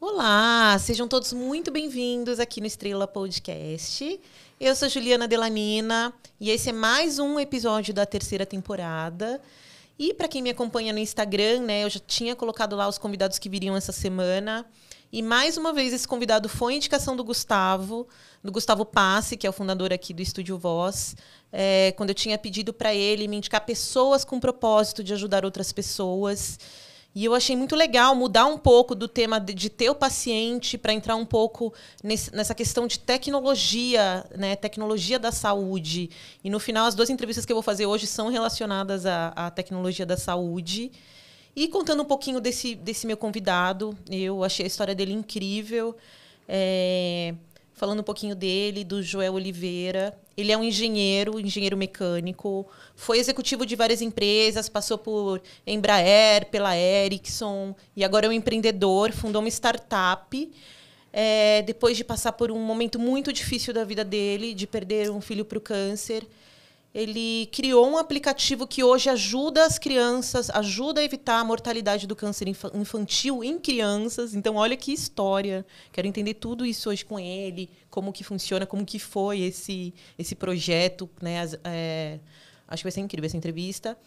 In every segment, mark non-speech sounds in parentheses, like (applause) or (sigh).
Olá, sejam todos muito bem-vindos aqui no Estrela Podcast. Eu sou Juliana Delanina e esse é mais um episódio da terceira temporada. E para quem me acompanha no Instagram, né, eu já tinha colocado lá os convidados que viriam essa semana. E mais uma vez esse convidado foi indicação do Gustavo, do Gustavo Passe, que é o fundador aqui do Estúdio Voz, é, quando eu tinha pedido para ele me indicar pessoas com propósito de ajudar outras pessoas. E eu achei muito legal mudar um pouco do tema de, de ter o paciente para entrar um pouco nesse, nessa questão de tecnologia, né? Tecnologia da saúde. E no final, as duas entrevistas que eu vou fazer hoje são relacionadas à, à tecnologia da saúde. E contando um pouquinho desse, desse meu convidado, eu achei a história dele incrível. É, falando um pouquinho dele, do Joel Oliveira. Ele é um engenheiro, engenheiro mecânico, foi executivo de várias empresas, passou por Embraer, pela Ericsson, e agora é um empreendedor, fundou uma startup. É, depois de passar por um momento muito difícil da vida dele, de perder um filho para o câncer, ele criou um aplicativo que hoje ajuda as crianças, ajuda a evitar a mortalidade do câncer infantil em crianças. Então, olha que história. Quero entender tudo isso hoje com ele, como que funciona, como que foi esse, esse projeto. Né? As, é, acho que vai ser incrível essa entrevista.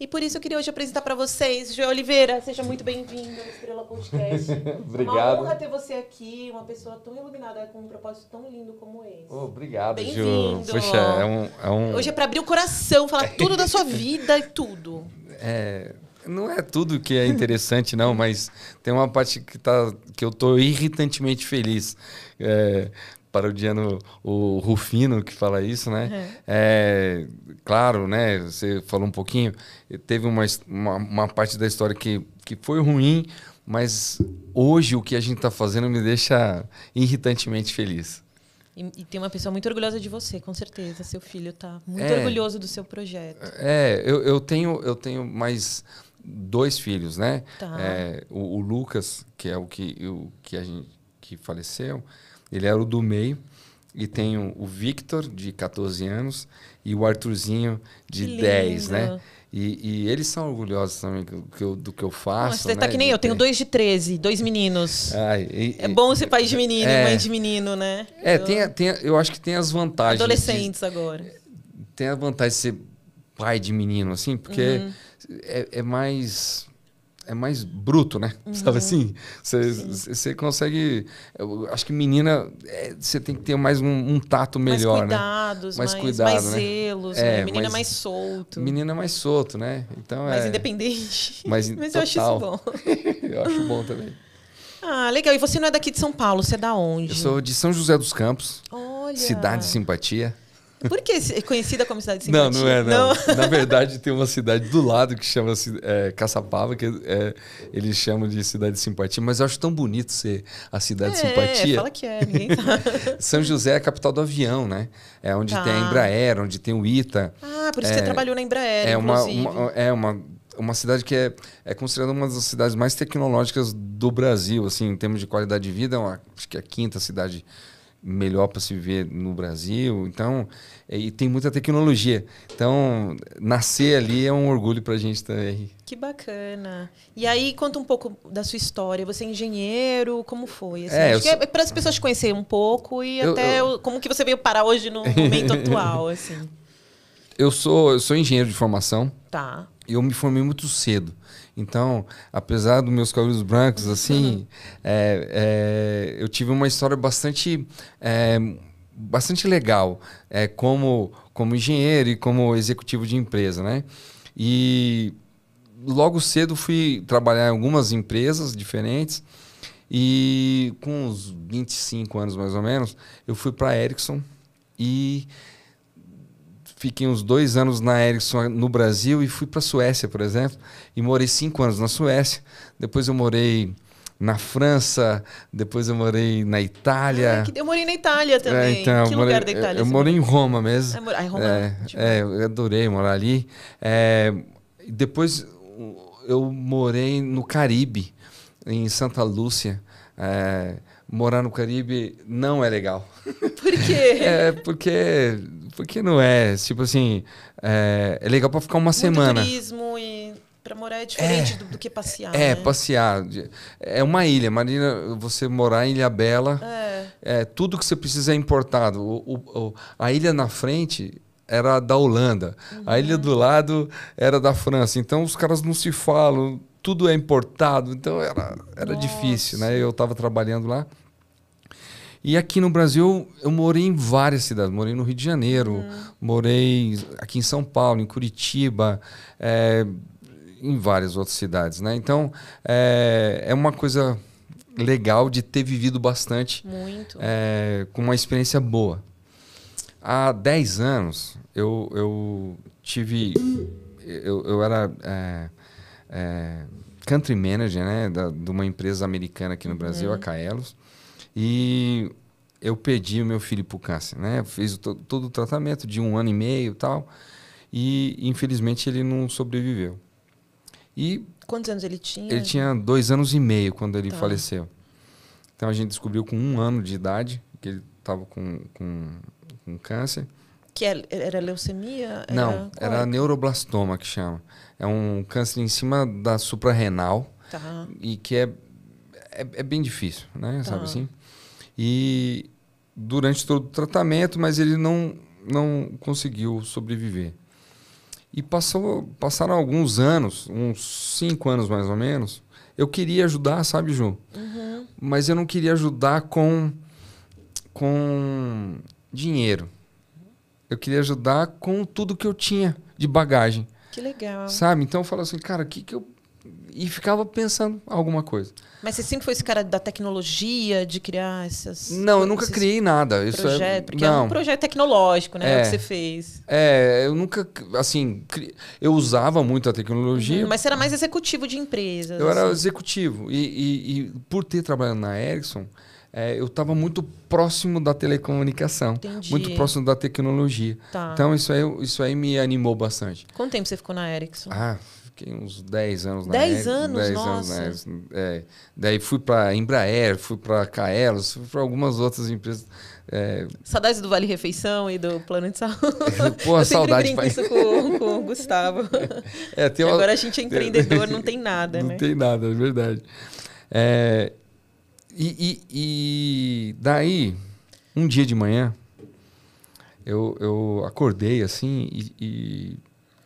E por isso eu queria hoje apresentar para vocês Joel Oliveira. Seja muito bem-vindo ao Estrela Podcast. (laughs) obrigado. É uma honra ter você aqui, uma pessoa tão iluminada com um propósito tão lindo como esse. Oh, obrigado, Ju. Puxa, é um, é um... Hoje é para abrir o coração, falar (laughs) tudo da sua vida e tudo. É, não é tudo que é interessante, não, mas tem uma parte que, tá, que eu tô irritantemente feliz. É, parodiando o Rufino que fala isso, né? é. é claro, né? Você falou um pouquinho. Teve uma, uma, uma, parte da história que, que foi ruim, mas hoje o que a gente está fazendo me deixa irritantemente feliz. E, e, tem uma pessoa muito orgulhosa de você, com certeza. Seu filho está muito é. orgulhoso do seu projeto. É, eu, eu tenho, eu tenho mais dois filhos, né? Tá. É, o, o, Lucas, que é o que, o que a gente que faleceu, ele era o do meio. E tenho o Victor, de 14 anos, e o Arthurzinho, de 10, né? E, e, eles são orgulhosos também do que eu, do que eu faço. Nossa, você né? tá que nem eu, tenho dois de 13, dois meninos. Ai, e, é bom ser pai de menino, é, mãe de menino, né? É, eu... Tem, tem, eu acho que tem as vantagens. Adolescentes de, agora. Tem a vantagem de ser pai de menino, assim, porque uhum. é, é mais é mais bruto, né? (laughs) Uhum. Sabe assim? Você consegue. Eu acho que menina, é, você é, tem que ter mais um, um tato melhor, mais né? cuidados, né? Mais, mais cuidado, mais né? é, né? Menina mais, mais, solto. Menina mais solto, né? Então mais é, independente. Mas, (laughs) mas eu acho isso bom. (laughs) eu acho bom também. Ah, legal. E você não é daqui de São Paulo, você é da onde? Eu sou de São José dos Campos. Olha. Cidade Simpatia. Por que é conhecida como cidade simpática? Não, não é, não. não. Na verdade, tem uma cidade do lado que chama é, Caçapava, que é, eles chamam de cidade simpatia, mas eu acho tão bonito ser a cidade é, simpatia. fala que é, ninguém fala. (laughs) São José é a capital do avião, né? É onde tá. tem a Embraer, onde tem o ITA. Ah, por isso é, você trabalhou na Embraer, é uma, uma, é uma uma cidade que é, é considerada uma das cidades mais tecnológicas do Brasil, assim, em termos de qualidade de vida, é uma, acho que é a quinta cidade melhor para se viver no Brasil. Então, é, e tem muita tecnologia. Então, nascer ali é um orgulho para a gente também. Que bacana. E aí, conta um pouco da sua história. Você é engenheiro, como foi? Assim, é, eu... é, é para as pessoas conhecerem um pouco e eu, até eu... como que você veio parar hoje no (laughs) momento atual, assim. Eu sou, eu sou engenheiro de formação. Tá. Eu me formei muito cedo. Então, apesar dos meus cabelos brancos, assim, uhum. é, é, eu tive uma história bastante, é, bastante legal é, como, como engenheiro e como executivo de empresa, né? E logo cedo fui trabalhar em algumas empresas diferentes e com uns 25 anos mais ou menos, eu fui para a Ericsson e fiquei uns dois anos na Ericsson no Brasil e fui para a Suécia, por exemplo, e morei cinco anos na Suécia. Depois eu morei na França, depois eu morei na Itália. É, eu morei na Itália é, também. É, então, que morei, lugar da Itália? Eu, eu morei em Roma mesmo. Ah, Roma. É, tipo... é, eu adorei morar ali. É, depois eu morei no Caribe, em Santa Lúcia. É, morar no Caribe não é legal. Por quê? (laughs) é porque porque não é, tipo assim, é, é legal para ficar uma Muito semana. turismo e para morar é diferente é, do, do, que passear. É, né? passear. É uma ilha. Marina, você morar em Ilha Bela, é. é tudo que você precisa é importado. O, o, o, a ilha na frente era da Holanda, uhum. a ilha uhum. do lado era da França. Então os caras não se falam, tudo é importado. Então era, era difícil, né? Eu estava trabalhando lá. E aqui no Brasil, eu morei em várias cidades. Morei no Rio de Janeiro, uhum. morei aqui em São Paulo, em Curitiba, é, em várias outras cidades, né? Então, é, é uma coisa legal de ter vivido bastante. Muito. É, com uma experiência boa. Há 10 anos, eu, eu tive... Eu, eu era... É, é, country manager né, da, de uma empresa americana aqui no Brasil, uhum. a Caelos. E eu pedi o meu filho para o câncer, né? Fiz o, todo o tratamento de um ano e meio tal. E infelizmente ele não sobreviveu. E Quantos anos ele tinha? Ele tinha dois anos e meio quando ele tá. faleceu. Então a gente descobriu com um ano de idade que ele estava com, com, com, câncer. Que era, é, era leucemia? Não, era, era é? neuroblastoma que chama. É um câncer em cima da suprarrenal tá. e que é, é, é bem difícil, né? Tá. Sabe assim? e durante todo o tratamento, mas ele não, não conseguiu sobreviver. E passou, passaram alguns anos, uns cinco anos mais ou menos. Eu queria ajudar, sabe, Ju? Uhum. Mas eu não queria ajudar com, com dinheiro. Eu queria ajudar com tudo que eu tinha de bagagem. Que legal. Sabe? Então eu falo assim, cara, o que, que eu e ficava pensando alguma coisa. Mas você sempre foi esse cara da tecnologia, de criar essas. Não, eu nunca criei nada. Isso é projeto, é, porque não. é um projeto tecnológico, né? É, é o que é. você fez. É, eu nunca, assim, cri... eu usava muito a tecnologia. Uhum, mas você era mais executivo de empresas. Eu assim. era executivo. E, e, e, por ter trabalhado na Ericsson, é, eu estava muito próximo da telecomunicação, Entendi. muito próximo da tecnologia. Tá. Então isso aí, isso aí me animou bastante. Quanto tempo você ficou na Ericsson? Ah Fiquei uns 10 anos na dez Anos, 10 anos, anos É. Daí fui para Embraer, fui para Caelos, fui para algumas outras empresas. É... Saudades do Vale Refeição e do Plano de Saúde. (laughs) Pô, saudade. Eu isso com, com o Gustavo. É, uma... Agora a gente é empreendedor, não tem nada, não né? Não tem nada, é verdade. É... E, e, e daí, um dia de manhã, eu, eu acordei assim e, e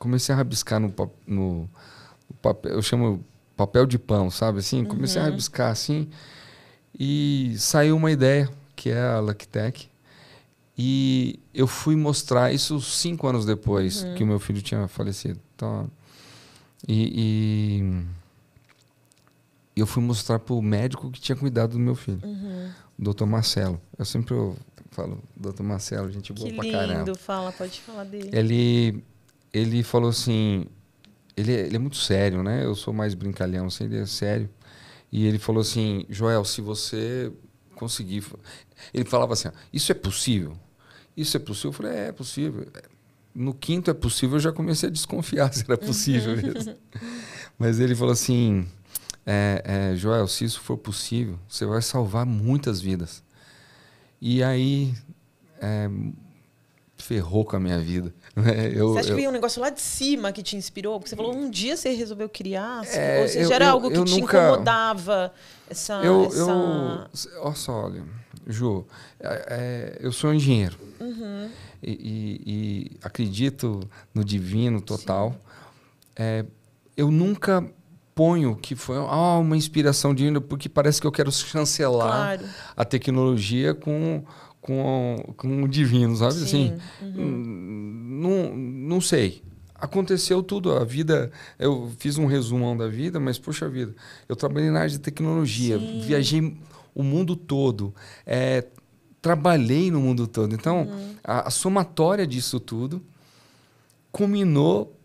comecei a rabiscar no, no, no papel, eu chamo papel de pão, sabe assim? Uhum. Comecei uhum. a rabiscar assim e saiu uma ideia, que é a Lactec. E eu fui mostrar isso cinco anos depois uhum. que o meu filho tinha falecido. Então, e, e eu fui mostrar para o médico que tinha cuidado do meu filho, uhum. o doutor Marcelo. Eu sempre falo, doutor Marcelo, gente boa que lindo, fala, pode falar dele. Ele ele falou assim. Ele, é, ele é muito sério, né? Eu sou mais brincalhão, assim, ele é sério. E ele falou assim: Joel, se você conseguir. Ele falava assim: Isso é possível? Isso é possível? Eu falei: É, é possível. No quinto é possível, eu já comecei a desconfiar se era possível uhum. mesmo. Mas ele falou assim: é, é, Joel, se isso for possível, você vai salvar muitas vidas. E aí, é, ferrou com a minha vida. (laughs) Né? Eu, você acha eu... que veio um negócio lá de cima que te inspirou? Porque você falou, um dia você resolveu criar? É, ou seja, eu, era algo que te nunca... incomodava? Essa, eu, essa... Eu... Olha só, olha, Ju, é, é, eu sou um engenheiro. Uhum. E, e, e, acredito no divino total. É, eu nunca ponho que foi ah, uma inspiração divina, porque parece que eu quero chancelar claro. a tecnologia com com, com o divino, sabe? Sim. Assim, uhum. não, não sei. Aconteceu tudo, a vida. Eu fiz um resumão da vida, mas poxa vida, eu trabalhei na área de tecnologia, Sim. viajei o mundo todo, é, trabalhei no mundo todo. Então, uhum. a, a somatória disso tudo culminou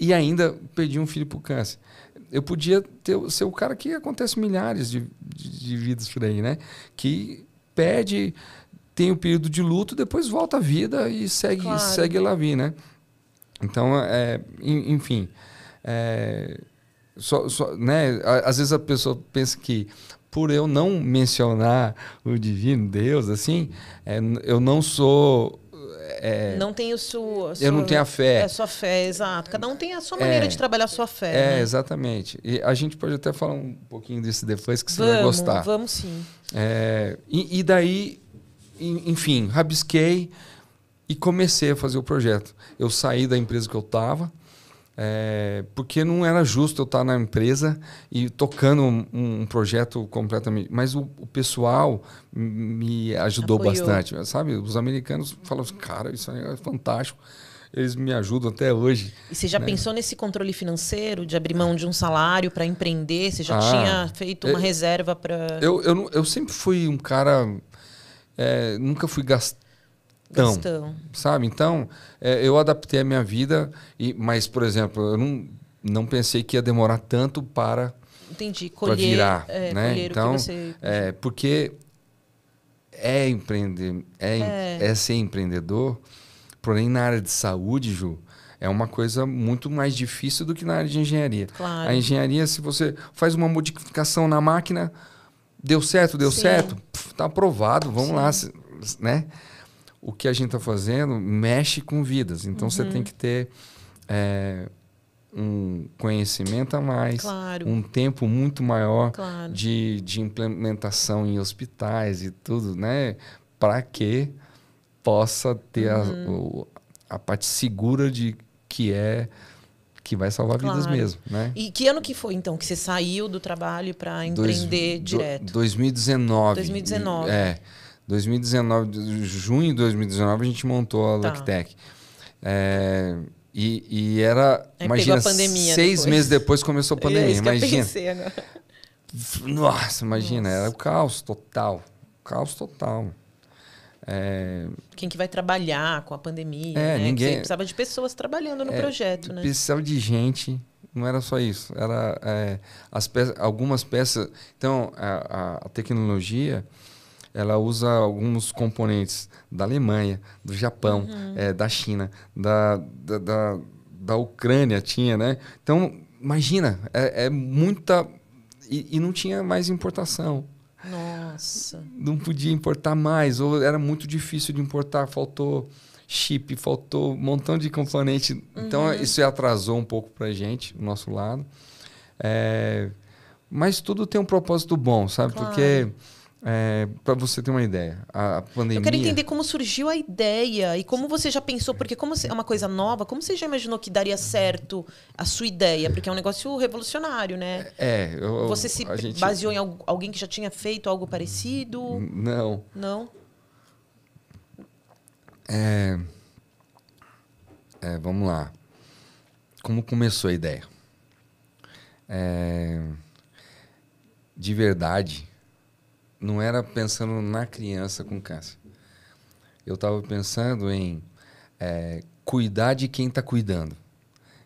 e ainda perdi um filho para o câncer. Eu podia ter, ser o cara que acontece milhares de, de, de vidas por aí, né? Que pede tem o um período de luto, depois volta à vida e segue, claro. segue lá vir, né? Então, é, enfim. É, só, só, né? Às vezes a pessoa pensa que por eu não mencionar o divino Deus, assim, é, eu não sou é, não tem o sua, sua, Eu não tenho a fé. É sua fé, exato. Cada um tem a sua é. maneira é, de trabalhar a sua fé. É, né? exatamente. E a gente pode até falar um pouquinho disso depois, que você vamos, vai gostar. Vamos sim. É, e, e, daí enfim, rabisquei e comecei a fazer o projeto. Eu saí da empresa que eu estava, é, eh, porque não era justo eu estar na empresa e tocando um, um projeto completamente. Mas o, o pessoal me ajudou Apoiou. bastante, sabe? Os americanos falam assim, cara, isso é fantástico. Eles me ajudam até hoje. E você já né? pensou nesse controle financeiro, de abrir mão de um salário para empreender? Você já ah, tinha feito uma eu, é, reserva para. Eu, eu, eu sempre fui um cara é, nunca fui gastão. Gastão. Sabe? Então, é, eu adaptei a minha vida, e, mas, por exemplo, eu não, não pensei que ia demorar tanto para. Entendi, colher. virar. É, né? Colher então, você... é, porque é empreender, é, é, é. ser empreendedor, porém na área de saúde, Ju, é uma coisa muito mais difícil do que na área de engenharia. Claro. A engenharia, se você faz uma modificação na máquina, deu certo, deu Sim. certo, está aprovado, vamos Sim. lá, né? O que a gente está fazendo mexe com vidas. Então uhum. você tem que ter é, um conhecimento a mais, claro. um tempo muito maior claro. de, de implementação em hospitais e tudo, né? Para que possa ter uhum. a, a parte segura de que é que vai salvar claro. vidas mesmo, né? E que ano que foi então que você saiu do trabalho para empreender Dois, direto? É, do, 2019. 2019. É. 2019, junho de 2019 a gente montou a tá. Lactec. É, e, e, era, Aí imagina, seis depois. meses depois começou a é pandemia, é imagina. Pensei, Nossa, imagina, Nossa. era o caos total, caos total. É... Quem que vai trabalhar com a pandemia? É, né? ninguém... precisava de pessoas trabalhando no é, projeto, né? Precisava de gente. Não era só isso. Era é, as peças, algumas peças. Então a, a, tecnologia ela usa alguns componentes da Alemanha, do Japão, uhum. É, da China, da, da, da, da, Ucrânia tinha, né? Então imagina, é, é muita e, e não tinha mais importação. Nossa. Não podia importar mais, ou era muito difícil de importar, faltou chip, faltou um montão de componente. Então, uhum. Então, isso atrasou um pouco pra gente, o nosso lado. É... Mas tudo tem um propósito bom, sabe? Claro. Porque é, para você ter uma ideia, a pandemia. Eu quero entender como surgiu a ideia e como você já pensou, porque como é uma coisa nova, como você já imaginou que daria certo a sua ideia? Porque é um negócio revolucionário, né? É. é eu, você se gente... baseou em alguém que já tinha feito algo parecido? Não. Não. É... é vamos lá. Como começou a ideia? É... De verdade não era pensando na criança com câncer. Eu estava pensando em é, cuidar de quem está cuidando.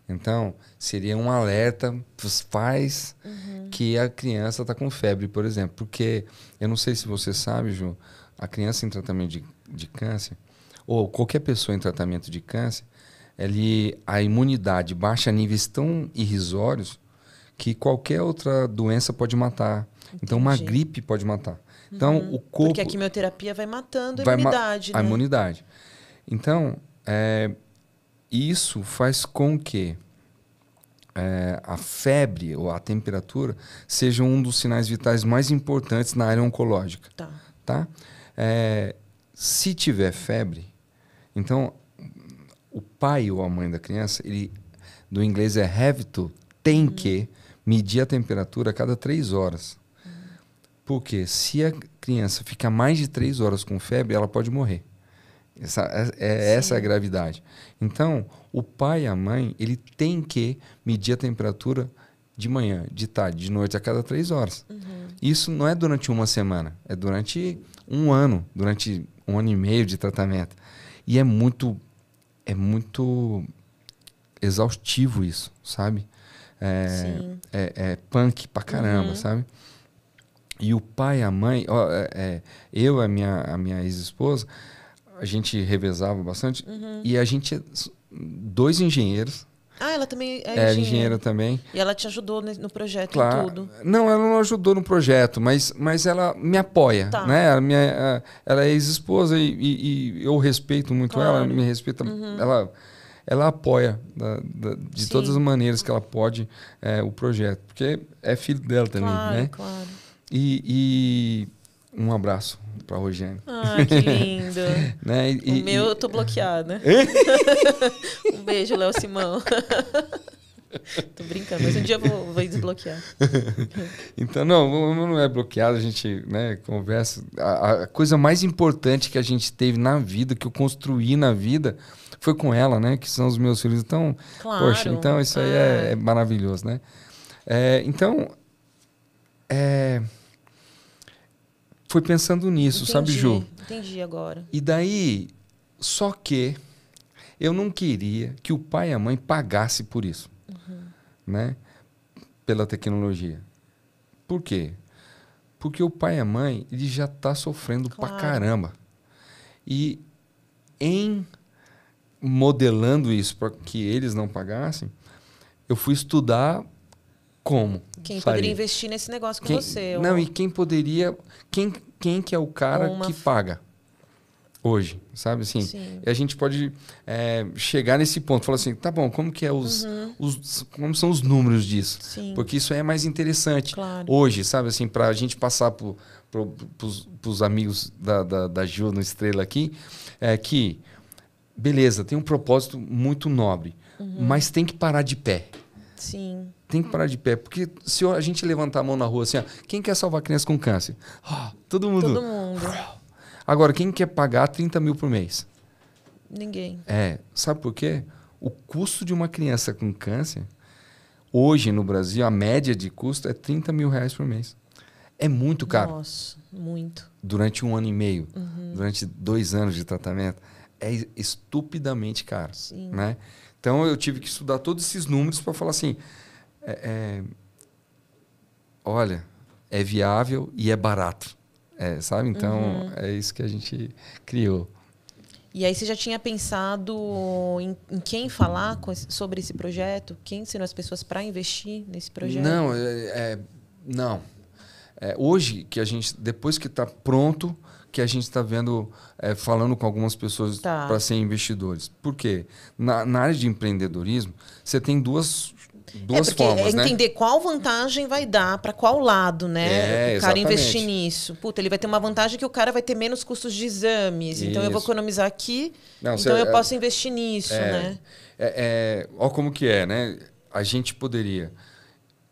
Então, seria um alerta para os pais uhum. que a criança está com febre, por exemplo. Porque, eu não sei se você sabe, Ju, a criança em tratamento de, de câncer, ou qualquer pessoa em tratamento de câncer, ele, a imunidade baixa a níveis tão irrisórios que qualquer outra doença pode matar. Entendi. Então, uma gripe pode matar. Então, uhum. o corpo. Porque a quimioterapia vai matando a vai imunidade. Ma né? A imunidade. Então, é, isso faz com que é, a febre ou a temperatura seja um dos sinais vitais mais importantes na área oncológica. Tá. tá? É, se tiver febre, então o pai ou a mãe da criança, ele no inglês é have to, tem uhum. que medir a temperatura a cada três horas. Porque se a criança ficar mais de três horas com febre, ela pode morrer. Essa, é, é, é essa é a gravidade. Então, o pai e a mãe, ele tem que medir a temperatura de manhã, de tarde, de noite, a cada três horas. Uhum. Isso não é durante uma semana, é durante um ano, durante um ano e meio de tratamento. E é muito, é muito exaustivo isso, sabe? É, é, é, punk pra caramba, uhum. sabe? E o pai e a mãe, ó, é, é eu e a minha, a minha ex-esposa, a gente revezava bastante. Uhum. E a gente, é dois engenheiros. Ah, ela também é, é engenheira. engenheira. também. E ela te ajudou no projeto claro. tudo? Não, ela não ajudou no projeto, mas, mas ela me apoia, tá. né? Ela, minha, ela é ex-esposa e, e, e, eu respeito muito claro. ela, ela me respeita, uhum. ela, ela apoia da, da, de Sim. todas as maneiras que ela pode é, o projeto, porque é filho dela também, claro, né? Claro. E, e um abraço para Rogério. Ah, que lindo. (laughs) né? e, o e, meu, eu tô bloqueada. (laughs) um beijo, Léo Simão. (laughs) Tô brincando, mas um dia eu vou, vou desbloquear. então, não, não é bloqueado, a gente né, conversa. A, a, coisa mais importante que a gente teve na vida, que eu construí na vida, foi com ela, né? Que são os meus filhos. Então, claro. poxa, então isso aí é, é maravilhoso, né? É, então, é, foi pensando nisso, entendi, sabe, Ju? Entendi agora. E daí, só que eu não queria que o pai e a mãe pagasse por isso, uhum. né? Pela tecnologia. Por quê? Porque o pai e a mãe ele já tá sofrendo claro. pra caramba. E em modelando isso para que eles não pagassem, eu fui estudar como quem faria. poderia investir nesse negócio com quem, você? Não, ou... e quem poderia. Quem, quem que é o cara uma... que paga? Hoje, sabe assim? Sim. A gente pode é, chegar nesse ponto, falar assim, tá bom, como que é os, uhum. os como são os números disso? Sim. Porque isso é mais interessante claro. hoje, sabe assim, para a gente passar para pro, os amigos da, da, da no Estrela aqui, é que, beleza, tem um propósito muito nobre, uhum. mas tem que parar de pé. Sim tem que parar de pé. Porque se a gente levantar a mão na rua assim, ó, quem quer salvar crianças com câncer? Oh, todo mundo. Todo mundo. Agora, quem quer pagar 30 mil por mês? Ninguém. É. Sabe por quê? O custo de uma criança com câncer, hoje no Brasil, a média de custo é 30 mil reais por mês. É muito caro. Nossa, muito. Durante um ano e meio, uhum. durante dois anos de tratamento, é estupidamente caro. Sim. Né? Então eu tive que estudar todos esses números para falar assim: é, é, olha, é viável e é barato. É, sabe? Então, uhum. é isso que a gente criou. E aí você já tinha pensado em, em quem falar com, sobre esse projeto? Quem serão as pessoas para investir nesse projeto? Não, é, é não. É, hoje que a gente, depois que está pronto, que a gente está vendo, é, falando com algumas pessoas tá. para serem investidores. Por quê? Na, na, área de empreendedorismo, você tem duas é, duas é formas, é entender né? qual vantagem vai dar para qual lado, né? É, o cara exatamente. investir nisso. Puta, ele vai ter uma vantagem que o cara vai ter menos custos de exames. Isso. Então eu vou economizar aqui, Não, então você, eu é, posso investir nisso, é. né? É, olha é, como que é, né? A gente poderia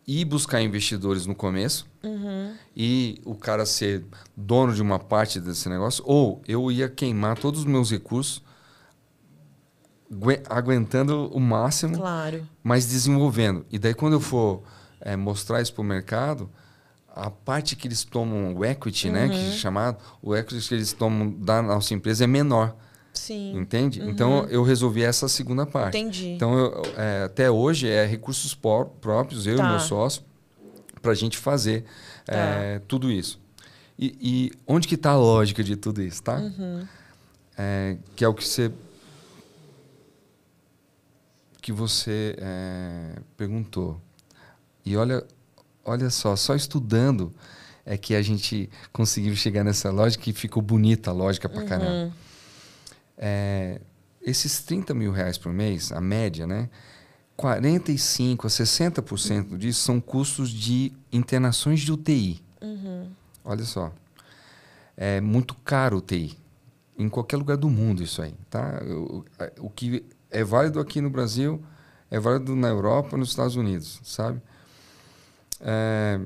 ir buscar investidores no começo uhum. e o cara ser dono de uma parte desse negócio, ou eu ia queimar todos os meus recursos aguentando o máximo, claro. mas desenvolvendo. E daí, quando eu for é, mostrar isso para o mercado, a parte que eles tomam, o equity, uhum. né, que é uhum. chamado, o equity que eles tomam da nossa empresa é menor. Sim. Entende? Uhum. Então, eu resolvi essa segunda parte. Entendi. Então, eu, é, até hoje, é recursos próprios, eu tá. e meu tá. sócio, para a gente fazer é, tá. é, tudo isso. E, e onde que está a lógica de tudo isso, tá? Uhum. É, que é o que você que você é, perguntou. E olha, olha só, só estudando é que a gente conseguiu chegar nessa lógica e ficou bonita a lógica pra uhum. caramba. Eh, é, esses 30 mil reais por mês, a média, né? 45 a 60% disso são custos de internações de UTI. Uhum. Olha só. É muito caro UTI. Em qualquer lugar do mundo, isso aí. Tá? O, o que é válido aqui no Brasil, é válido na Europa, nos Estados Unidos, sabe? É,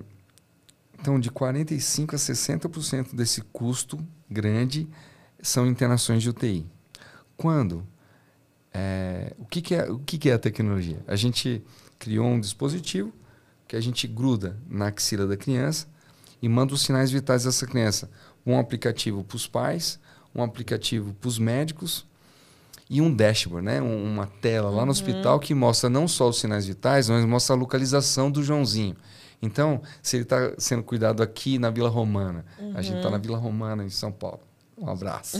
então, de 45% a 60% desse custo grande são internações de UTI. Quando? É, o que, que, é, o que, que é a tecnologia? A gente criou um dispositivo que a gente gruda na axila da criança e manda os sinais vitais dessa criança. Um aplicativo para os pais, um aplicativo para os médicos e um dashboard, né? uma tela lá no uhum. hospital que mostra não só os sinais vitais, mas mostra a localização do Joãozinho. Então, se ele está sendo cuidado aqui na Vila Romana, uhum. a gente está uhum. na Vila Romana, em São Paulo. Um abraço.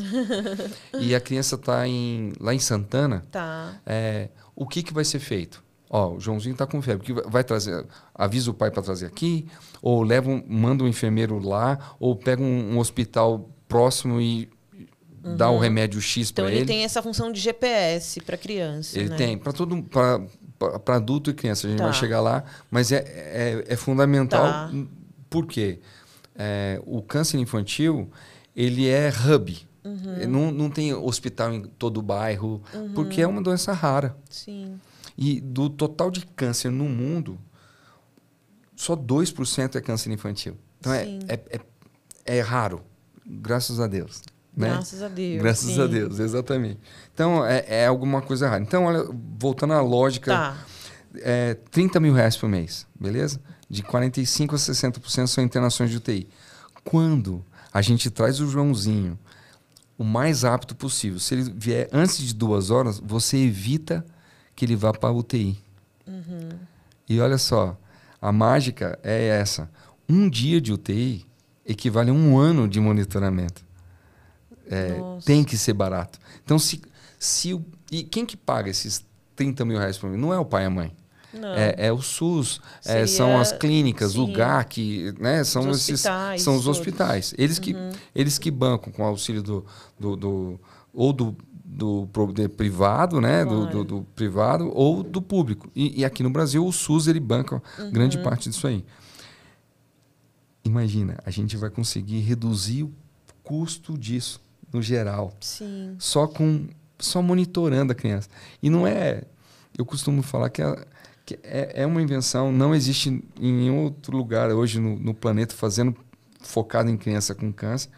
(laughs) e a criança está em, lá em Santana. Tá. É, o que, que vai ser feito? Ó, o Joãozinho está com febre. Que vai trazer? Avisa o pai para trazer aqui, ou leva um, manda um enfermeiro lá, ou pega um, um hospital próximo e uhum. dá o uhum. remédio X então para ele. Então ele tem essa função de GPS para criança. Ele né? tem para todo para adulto e criança. A gente tá. vai chegar lá, mas é, é, é fundamental tá. porque é, o câncer infantil ele é hub. Uhum. Não, não tem hospital em todo o bairro, uhum. porque é uma doença rara. Sim. E do total de câncer no mundo, só 2% é câncer infantil. Então é, é, é, é, raro, graças a Deus. Né? Graças a Deus. Graças sim. a Deus, exatamente. Então, é, é, alguma coisa rara. Então, olha, voltando à lógica, tá. é, 30 mil reais por mês, beleza? De 45% a 60% são internações de UTI. Quando a gente traz o Joãozinho o mais rápido possível, se ele vier antes de duas horas, você evita que ele vá para a UTI. Uhum. E olha só, a mágica é essa. Um dia de UTI equivale a um ano de monitoramento. É, tem que ser barato. Então, se, se e quem que paga esses 30 mil reais por mês? Não é o pai e a mãe. É, é, o SUS, é, são as clínicas, sim. o GAC, né? São os hospitais, esses, são os todos. hospitais. Eles que, uhum. eles que bancam com auxílio do, do, do ou do, do, do privado, né? Claro. Do, do, privado ou do público. E, e, aqui no Brasil o SUS ele banca uhum. grande parte disso aí. Imagina, a gente vai conseguir reduzir o custo disso no geral. Sim. Só com só monitorando a criança. E não é, eu costumo falar que, é, que é, é uma invenção, não existe em nenhum outro lugar hoje no, no, planeta fazendo focado em criança com câncer.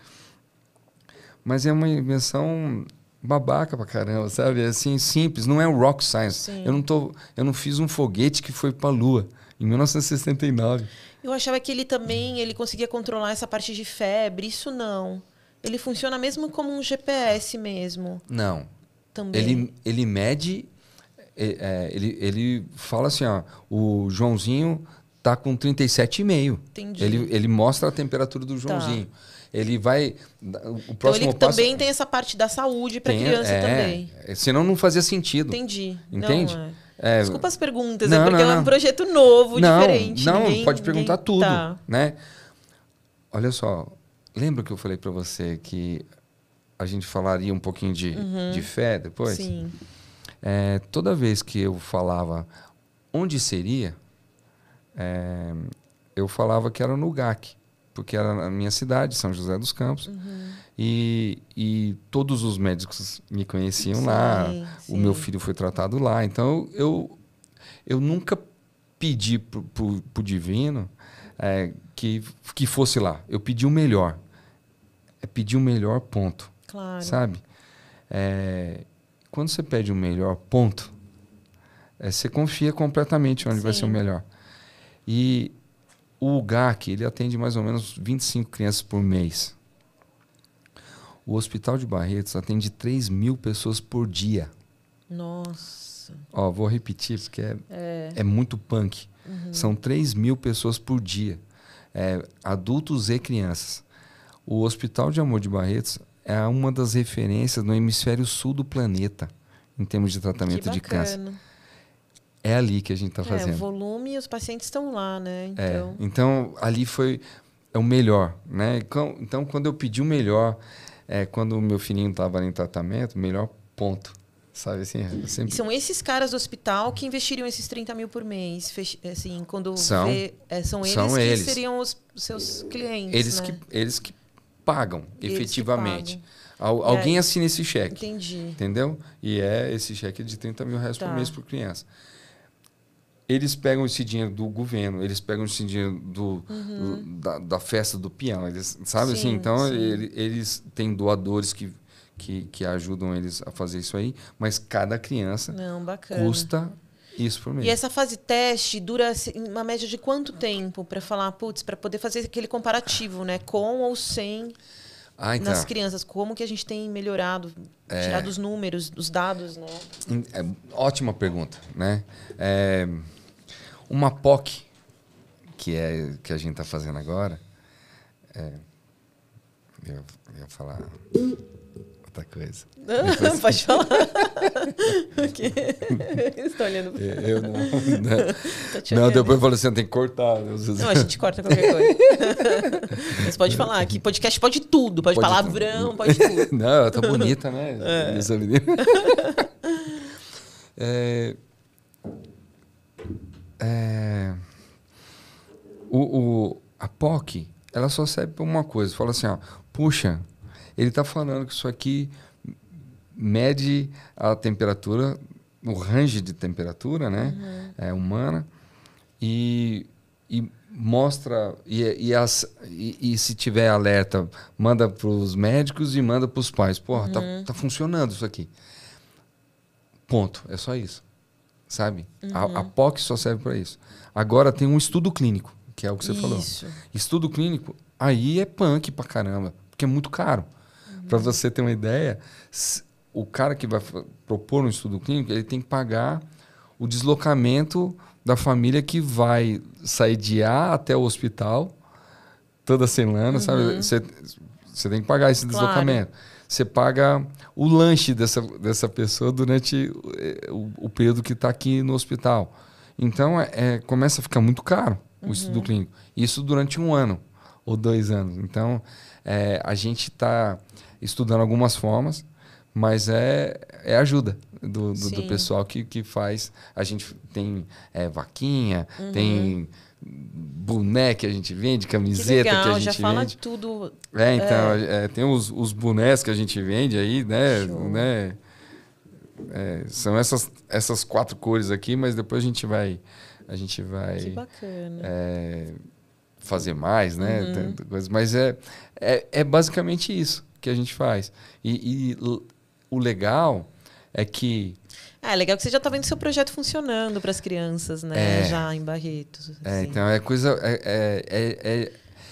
Mas é uma invenção babaca pra caramba, sabe? É assim, simples, não é o rock science. Sim. Eu não tô, eu não fiz um foguete que foi pra lua em 1969. Eu achava que ele também, ele conseguia controlar essa parte de febre, isso não. Ele funciona mesmo como um GPS mesmo? Não. Também. Ele, ele mede, é, é, ele, ele fala assim, ó, o Joãozinho tá com 37,5. Entendi. Ele, ele mostra a temperatura do tá. Joãozinho. Tá. Ele vai. O então, próximo então ele passo, também tem essa parte da saúde para criança é, também. É, senão não fazia sentido. Entendi. Entende? Não, é. é, Desculpa as perguntas, não, é porque não, é um projeto novo, não, diferente. Não, ninguém, pode perguntar ninguém, tudo. Tá. Né? Olha só, Lembra que eu falei para você que a gente falaria um pouquinho de, uhum. de fé depois? Sim. É, toda vez que eu falava onde seria, é, eu falava que era no GAC, porque era na minha cidade, São José dos Campos. Uhum. E, e todos os médicos me conheciam sim, lá, sim. o meu filho foi tratado lá. Então eu, eu nunca pedi para o divino. É, que, que fosse lá. Eu pedi o melhor. É pedir o melhor ponto. Claro. Sabe? É, quando você pede o melhor ponto, é, você confia completamente onde Sim. vai ser o melhor. E o GAC, ele atende mais ou menos 25 crianças por mês. O Hospital de Barretos atende 3 mil pessoas por dia. Nossa. Ó, vou repetir porque é, é. é muito punk. Uhum. São 3 mil pessoas por dia é, adultos e crianças. O Hospital de Amor de Barretos é uma das referências no hemisfério sul do planeta em termos de tratamento de câncer. É ali que a gente está é, fazendo. É, volume e os pacientes estão lá, né? É, então... É, então, ali foi o melhor, né? Então, então, quando eu pedi o melhor, é, quando o meu filhinho estava em tratamento, melhor ponto. Sabe assim? É sempre... São esses caras do hospital que investiriam esses 30 mil por mês. Assim, quando são, vê, é, são eles são que eles. seriam os seus clientes. Eles, né? que, eles que pagam, eles efetivamente. Que pagam. Al, alguém assina esse cheque. Entendi. Entendeu? E é esse cheque de 30 mil reais tá. por mês por criança eles pegam esse dinheiro do governo, eles pegam esse dinheiro do, uhum. do da, da, festa do piano, eles, sabe assim, sim, assim? Então, ele, eles têm doadores que que, que ajudam eles a fazer isso aí, mas cada criança Não, custa isso por mês. E essa fase teste dura assim, uma média de quanto tempo para falar, putz, para poder fazer aquele comparativo, né? Com ou sem tá. nas crianças? Como que a gente tem melhorado, é... tirado os números, os dados, né? É, ótima pergunta, né? É, uma POC, que é que a gente está fazendo agora, é, eu ia falar outra coisa. Ah, depois... (laughs) Pode falar. (laughs) okay. Estou olhando para Eu não. Não, né? não depois eu falei assim, ah, tem que cortar. Né? Não, a gente corta qualquer coisa. (laughs) Mas pode falar, que podcast pode tudo. Pode, pode palavrão, pode tudo. Não, ela tá bonita, né? É. Essa menina. É... É... O, o, a POC, ela só serve pra uma coisa. Fala assim, ó, puxa, ele está falando que isso aqui mede a temperatura, o range de temperatura né, uhum. é, humana e, e mostra e, e, as, e, e, se tiver alerta manda para os médicos e manda para os pais. Porra, tá, uhum. tá, tá funcionando isso aqui. Ponto. É só isso, sabe? Uhum. A, a uhum. POC só serve para isso. Agora tem um estudo clínico, que é o que você isso. falou. Estudo clínico, aí é punk pra caramba, porque é muito caro. Para você ter uma ideia, o cara que vai propor um estudo clínico, ele tem que pagar o deslocamento da família que vai sair de A até o hospital toda semana, uhum. sabe? Você, você tem que pagar esse claro. deslocamento. Você paga o lanche dessa, dessa pessoa durante eh, o, o período que está aqui no hospital. Então, é, é, começa a ficar muito caro o estudo uhum. clínico. Isso durante um ano ou dois anos. Então, é, a gente está estudando algumas formas, mas é, é ajuda do, do, do, pessoal que, que faz. A gente tem é, vaquinha, uhum. tem boné que a gente vende, camiseta que, legal, que a gente já fala vende. tudo. É, então, é... É, tem os, os bonés que a gente vende aí, né? Show. né? É, são essas, essas quatro cores aqui, mas depois a gente vai. A gente vai. Que bacana. É, fazer mais, né? Uhum. Coisa, mas é, é, é, basicamente isso que a gente faz. E, e o legal é que. Ah, é legal que você já está vendo seu projeto funcionando para as crianças, né? É, já em Barretos. É, assim. É, então é coisa. É, é, é, é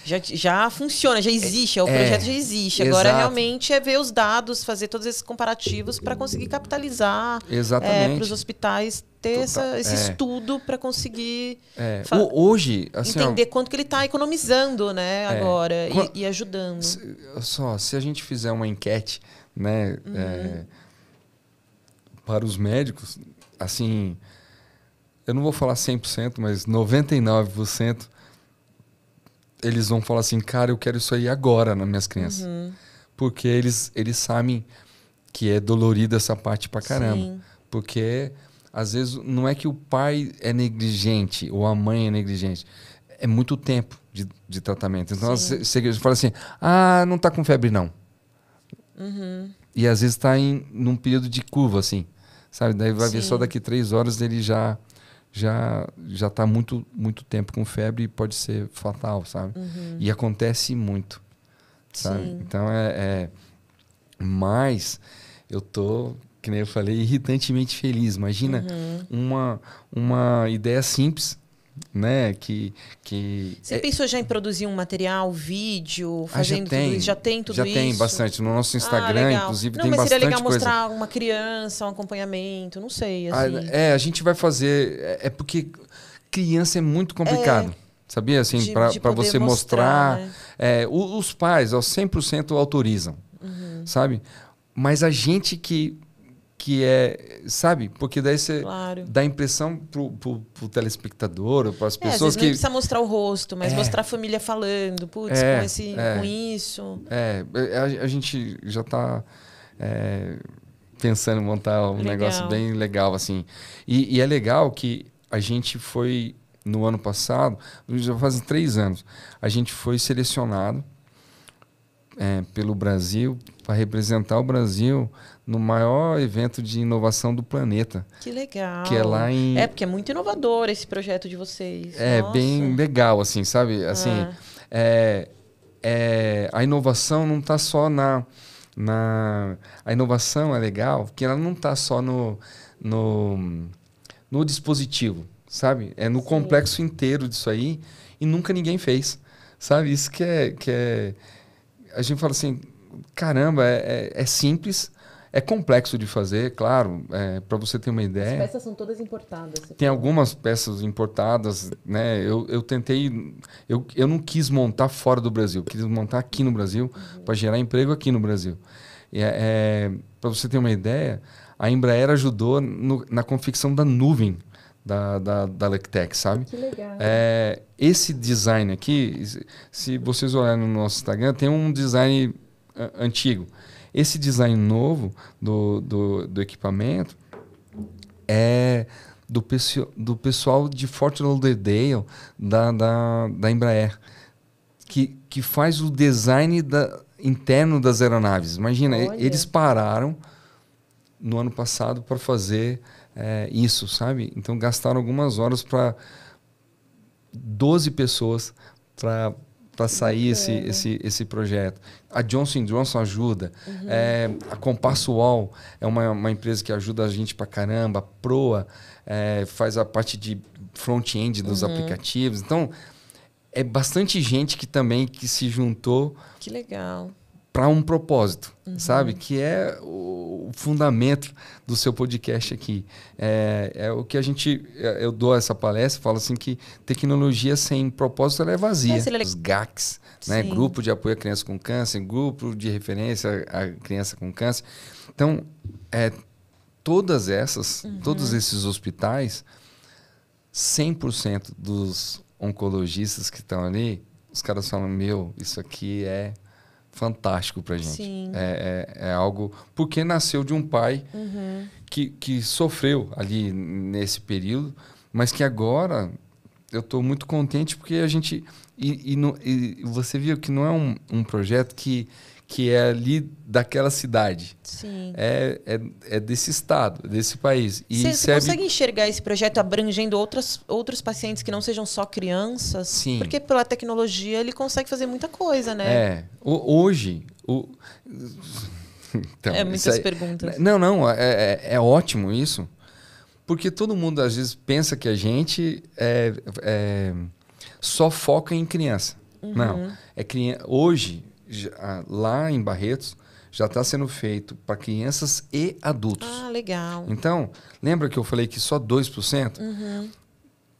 já, já funciona, já existe, é, o é, projeto já existe. Exato. Agora realmente é ver os dados, fazer todos esses comparativos para conseguir capitalizar é, para os hospitais ter essa, esse é. estudo para conseguir é. o, hoje assim, entender quanto que ele está economizando, né? É. Agora e, e, ajudando. Se, só se a gente fizer uma enquete, né, uhum. para os médicos, assim, eu não vou falar 100%, mas 99% eles vão falar assim, cara, eu quero isso aí agora nas minhas crianças. Uhum. Porque eles, eles sabem que é dolorida essa parte pra caramba. Sim. Porque às vezes não é que o pai é negligente ou a mãe é negligente. É muito tempo de, de tratamento. Então você fala assim, ah, não tá com febre não. Uhum. E às vezes tá em, num período de curva, assim. Sabe? Daí vai Sim. ver só daqui três horas ele já já já está muito muito tempo com febre e pode ser fatal, sabe? Uhum. E acontece muito, sabe? Sim. Então é, é, mas eu tô que nem eu falei irritantemente feliz. Imagina uhum. uma uma ideia simples né? Que, que Você é... pensou já em produzir um material, vídeo, fazendo ah, já tem, tudo isso? Já tem tudo já isso? Já tem bastante. No nosso ah, Instagram, ah, inclusive, não, tem bastante coisa. Não, mas seria legal mostrar uma criança, um acompanhamento, não sei. Ah, assim. Ah, é, a gente vai fazer... É, é, porque criança é muito complicado. É... Sabia? Assim, para você mostrar. mostrar né? é, os, os pais, ó, 100% autorizam, uhum. sabe? Mas a gente que que é, sabe? Porque daí você claro. dá impressão pro, pro, pro telespectador, para as é, pessoas que não precisa mostrar o rosto, mas é. mostrar a família falando, putz, é, com é. com isso. É, a, a gente já está é, pensando em montar um legal. negócio bem legal assim. E, e, é legal que a gente foi no ano passado, já fazem três anos, a gente foi selecionado pelo Brasil para representar o Brasil no maior evento de inovação do planeta. Que legal. Que é lá em. É, porque é muito inovador esse projeto de vocês. É, Nossa. bem legal, assim, sabe? Assim, ah. é, é, a inovação não está só na, na. A inovação é legal porque ela não está só no, no, no dispositivo, sabe? É no Sim. complexo inteiro disso aí e nunca ninguém fez, sabe? Isso que é. Que é a gente fala assim: caramba, é, é, é simples é complexo de fazer, claro. É, para você ter uma ideia. As peças são todas importadas. Tem algumas peças importadas, né? Eu, eu tentei. Eu, eu não quis montar fora do Brasil, quis montar aqui no Brasil uhum. para gerar emprego aqui no Brasil. É, é, para você ter uma ideia, a Embraer ajudou no, na confecção da nuvem da, da, da Lectec, sabe? Que legal. É, esse design aqui, se vocês olharem no nosso Instagram, tem um design é, antigo. Esse design novo do, do, do equipamento é do, do pessoal de Fort Lauderdale, da, da, da Embraer, que, que faz o design da, interno das aeronaves. Imagina, Olha. eles pararam no ano passado para fazer é, isso, sabe? Então gastaram algumas horas para 12 pessoas para para sair esse, esse, esse projeto. A Johnson Johnson ajuda. Uhum. É, a Compasso Wall é uma, uma empresa que ajuda a gente para caramba. A Proa é, faz a parte de front-end dos uhum. aplicativos. Então, é bastante gente que também que se juntou. Que legal para um propósito, uhum. sabe? Que é o fundamento do seu podcast aqui. É, é, o que a gente. É, eu dou essa palestra, falo assim que tecnologia sem propósito ela é vazia. É os GACs, né? Grupo de apoio à criança com câncer, grupo de referência à criança com câncer. Então, é, todas essas, uhum. todos esses hospitais, 100% dos oncologistas que estão ali, os caras falam: meu, isso aqui é fantástico pra gente. Sim. É, é, é algo. Porque nasceu de um pai uhum. que, que sofreu ali nesse período, mas que agora eu estou muito contente porque a gente. E, e, no, e, você viu que não é um, um projeto que, que é ali daquela cidade. Sim. É, é, é desse estado, desse país. E serve... Você consegue enxergar esse projeto abrangendo outras, outros pacientes que não sejam só crianças? Sim. Porque pela tecnologia ele consegue fazer muita coisa, né? É. O, hoje. O... (laughs) então, é muitas aí... perguntas. Não, não. É, é, é, ótimo isso. Porque todo mundo às vezes pensa que a gente é, é só foca em criança. Uhum. Não. É criança. Hoje já, ah, lá em Barretos, já está sendo feito para crianças e adultos. Ah, legal. Então, lembra que eu falei que só 2%? Uhum.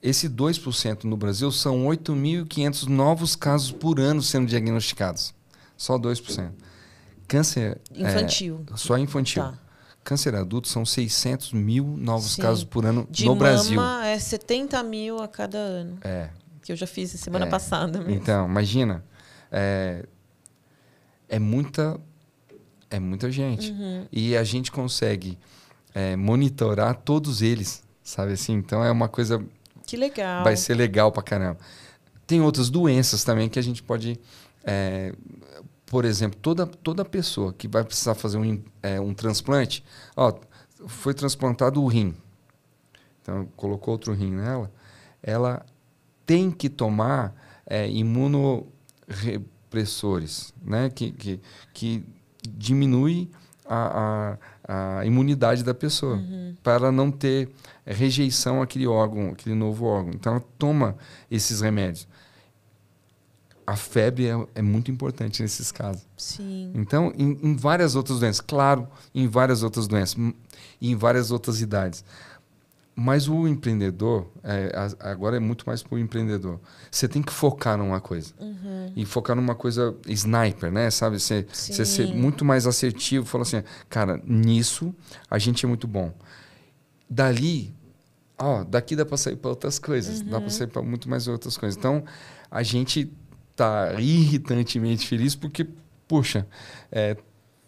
Esse 2% no Brasil são 8.500 novos casos por ano sendo diagnosticados. Só 2%. Câncer. É, infantil. É, só infantil. Tá. Câncer adulto são 600 mil novos Sim. casos por ano De no mama, Brasil. é 70 mil a cada ano. É. Que eu já fiz semana é. passada mesmo. Então, imagina. É, é muita é muita gente. Uhum. E a gente consegue é, monitorar todos eles, sabe assim? Então é uma coisa. Que legal. Vai ser legal pra caramba. Tem outras doenças também que a gente pode. É, por exemplo, toda, toda pessoa que vai precisar fazer um, é, um transplante, ó, foi transplantado o rim. Então, colocou outro rim nela. Ela tem que tomar é, imuno pressores, né? que, que, que diminui a, a, a, imunidade da pessoa uhum. para não ter rejeição àquele órgão, aquele novo órgão. Então ela toma esses remédios. A febre é, é muito importante nesses casos. Sim. Então, em, em várias outras doenças, claro, em várias outras doenças, e em várias outras idades. Mas o empreendedor, é, agora é muito mais para o empreendedor. Você tem que focar numa coisa. Uhum. E focar numa coisa sniper, né? Sabe? Você, você ser muito mais assertivo, falar assim, cara, nisso a gente é muito bom. Dali, ó, daqui dá para sair para outras coisas. Uhum. Dá para sair para muito mais outras coisas. Então, a gente tá irritantemente feliz porque, puxa, é,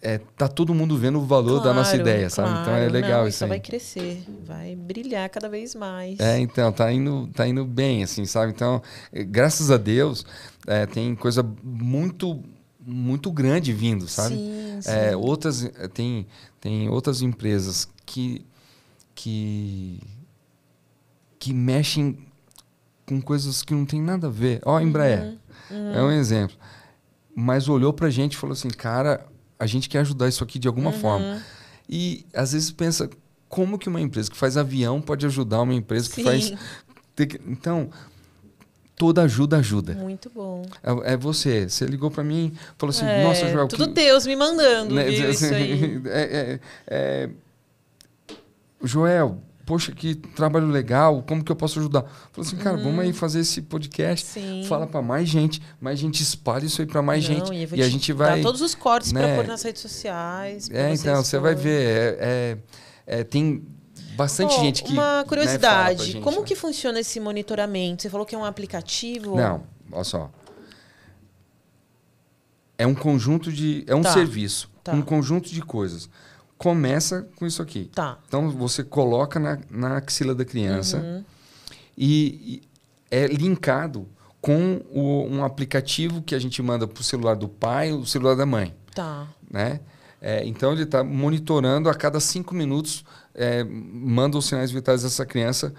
é, tá todo mundo vendo o valor claro, da nossa ideia, sabe? então é legal não, isso. Aí. vai crescer, vai brilhar cada vez mais. É, então, tá indo, tá indo bem, assim, sabe? Então, graças a Deus, é, tem coisa muito muito grande vindo, sabe? Sim, é, sim. É, outras tem tem outras empresas que que que mexem com coisas que não tem nada a ver. Ó, oh, Embraer uhum, uhum. é um exemplo. Mas olhou pra gente e falou assim, cara, a gente quer ajudar isso aqui de alguma uhum. forma. E às vezes pensa, como que uma empresa que faz avião pode ajudar uma empresa Sim. que faz. Então, toda ajuda ajuda. Muito bom. É, é você. Você ligou para mim, falou assim, é, nossa, Joel... Tudo que... Deus me mandando, né? Viu, isso aí. (laughs) É, é, é, é, Joel, poxa, que trabalho legal, como que eu posso ajudar? Falou assim, cara, uhum. vamos aí uhum. fazer esse podcast, Sim. fala para mais gente, mais gente espalha isso aí para mais Não, gente. E, e a gente vai. todos os cortes né, para pôr nas redes sociais. É, então, você vai ver. É, é, é tem bastante gente que. Uma né, curiosidade: né, gente, como né? que funciona esse monitoramento? Você falou que é um aplicativo? Não, olha só. É um conjunto de. É um tá. serviço. Tá. Um conjunto de coisas começa com isso aqui. Tá. Então você coloca na, na axila da criança uhum. e, e, é linkado com o, um aplicativo que a gente manda para o celular do pai ou o celular da mãe. Tá. Né? É, então ele está monitorando a cada cinco minutos, é, manda os sinais vitais dessa criança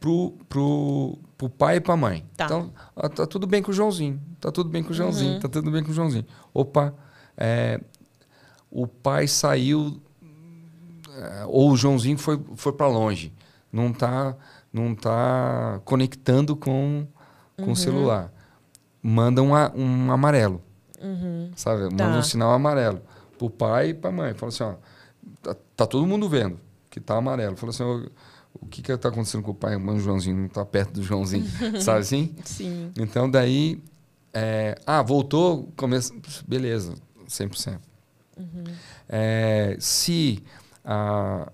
pro, pro, pro pai e pra mãe. Tá. Então, ó, tá tudo bem com o Joãozinho. Tá tudo bem com o Joãozinho. Uhum. Tá tudo bem com o Joãozinho. Opa, é, o pai saiu é, ou o Joãozinho foi, foi para longe, não está não tá conectando com, com uhum. o celular. Manda um, um amarelo, uhum. sabe? Tá. Manda tá. um sinal amarelo pro pai e pra mãe. Fala assim, ó, tá, tá todo mundo vendo que tá amarelo. Fala assim, ó, o que que tá acontecendo com o pai e mãe? O Joãozinho não tá perto do Joãozinho, (laughs) sabe assim? Sim. Então, daí, é, ah, voltou, começa, beleza, 100%. Uhum. É, se a,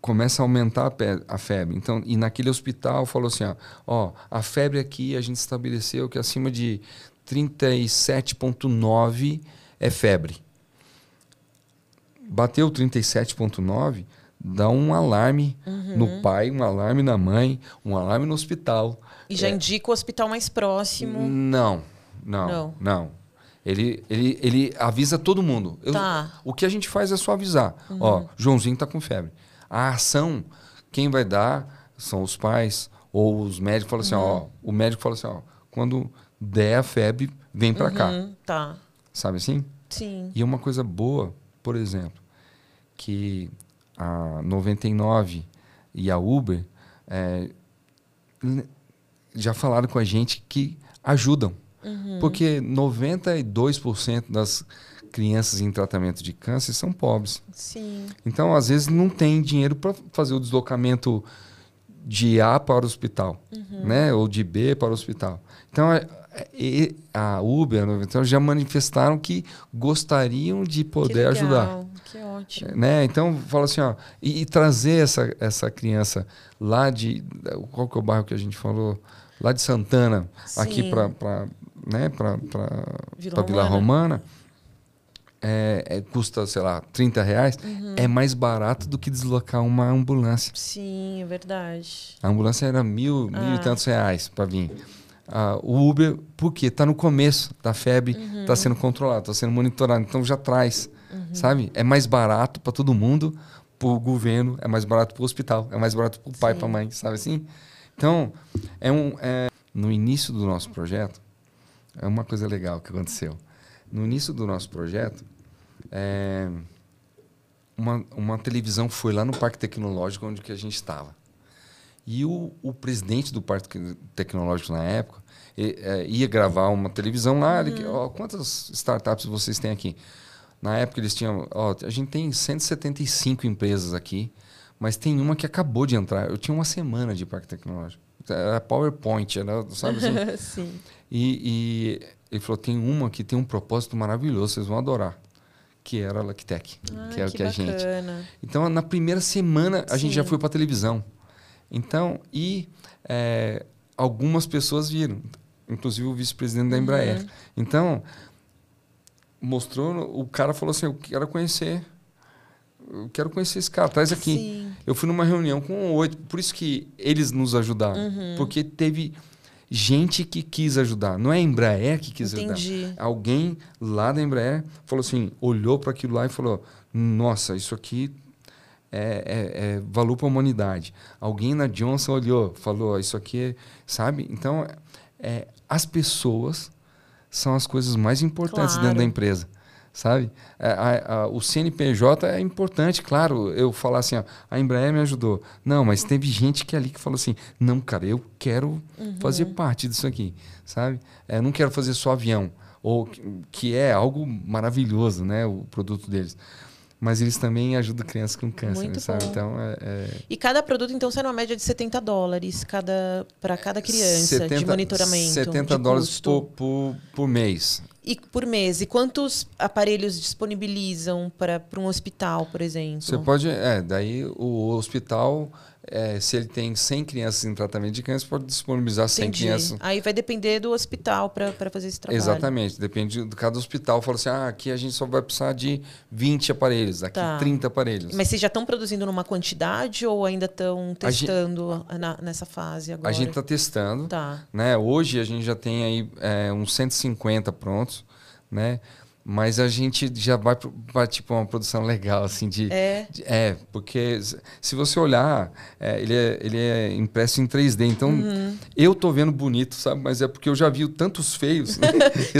começa a aumentar a, febre. Então, e naquele hospital falou assim, ó, ó a febre aqui a gente estabeleceu que acima de 37.9 é febre. Bateu 37.9, dá um alarme uhum. no pai, um alarme na mãe, um alarme no hospital. E já é... indica o hospital mais próximo? Não, não, não. não. Ele, ele, ele avisa todo mundo. Eu, tá. O que a gente faz é só avisar. Uhum. Ó, Joãozinho tá com febre. A ação, quem vai dar são os pais ou os médicos. Fala assim, uhum. ó, o médico fala assim, ó, quando der a febre, vem para uhum, cá. Tá. Sabe assim? Sim. E uma coisa boa, por exemplo, que a 99 e a Uber é, já falaram com a gente que ajudam. Uhum. Porque 92% das crianças em tratamento de câncer são pobres. Sim. Então, às vezes, não tem dinheiro para fazer o deslocamento de A para o hospital, uhum. né? ou de B para o hospital. Então, a, é, é, a Uber então, já manifestaram que gostariam de poder que legal, ajudar. Que ótimo. Né? Então, fala assim, ó, e, e, trazer essa, essa criança lá de. Qual que é o bairro que a gente falou? Lá de Santana, Sim. aqui para né, para Vila, Vila Romana, Romana é, é, custa, sei lá, 30 reais, uhum. é mais barato do que deslocar uma ambulância. Sim, é verdade. A ambulância era mil, ah. mil e ah. tantos reais para vir. Ah, o Uber, porque está no começo da febre, está uhum. Tá sendo controlado, está sendo monitorado, então já traz, uhum. sabe? É mais barato para todo mundo, para o governo, é mais barato para o hospital, é mais barato para o pai, para a mãe, sabe assim? Então, é um, é, no início do nosso projeto, é uma coisa legal que aconteceu. No início do nosso projeto, é, uma, uma televisão foi lá no Parque Tecnológico onde que a gente estava. E o, o presidente do Parque Tecnológico na época e, é, ia gravar uma televisão lá. Uhum. Ele, ó, quantas startups vocês têm aqui? Na época eles tinham. Ó, a gente tem 175 empresas aqui, mas tem uma que acabou de entrar. Eu tinha uma semana de Parque Tecnológico. Era é, é PowerPoint, era, né? sabe? Assim? (laughs) Sim. E, e, ele falou: tem uma que tem um propósito maravilhoso, vocês vão adorar. Que era a Lactec, ah, que era que, que a gente. Então, na primeira semana, a Sim. gente já foi para televisão. Então, e é, algumas pessoas viram, inclusive o vice-presidente da uhum. Embraer. Uhum. Então, mostrou, o cara falou assim: eu quero conhecer eu quero conhecer esse cara, traz aqui. Sim. Eu fui numa reunião com oito, por isso que eles nos ajudaram. Uhum. Porque teve gente que quis ajudar. Não é a Embraer que quis Entendi. ajudar. Alguém lá da Embraer falou assim, olhou para aquilo lá e falou: Nossa, isso aqui é, é, é valor para a humanidade. Alguém na Johnson olhou, falou: Isso aqui, é", sabe? Então, é, as pessoas são as coisas mais importantes claro. dentro da empresa sabe? É, a, a, o CNPJ é importante, claro, eu falar assim, ó, a Embraer me ajudou. Não, mas teve gente que ali que falou assim, não, cara, eu quero uhum. fazer parte disso aqui, sabe? Eu é, não quero fazer só avião, ou que é algo maravilhoso, né, o produto deles mas eles também ajudam crianças com câncer, Muito sabe? Bom. Então, é, é... E cada produto, então, sai numa média de 70 dólares cada, para cada criança 70, de monitoramento. 70 de dólares por, por, por mês. E por mês. E quantos aparelhos disponibilizam para um hospital, por exemplo? Você pode. É, daí o hospital é, se ele tem 100 crianças em tratamento de câncer, pode disponibilizar 100 Entendi. crianças. Aí vai depender do hospital para fazer esse trabalho. Exatamente, depende de cada hospital. Fala assim: ah, aqui a gente só vai precisar de 20 aparelhos, aqui tá. 30 aparelhos. Mas vocês já estão produzindo numa quantidade ou ainda estão testando gente, na, nessa fase agora? A gente está testando. Tá. Né? Hoje a gente já tem aí é, uns 150 prontos. Né? Mas a gente já vai para tipo uma produção legal assim de é, de, é porque se você olhar é, ele, é, ele é impresso em 3D então uhum. eu tô vendo bonito sabe mas é porque eu já vi tantos feios (laughs) (laughs) né?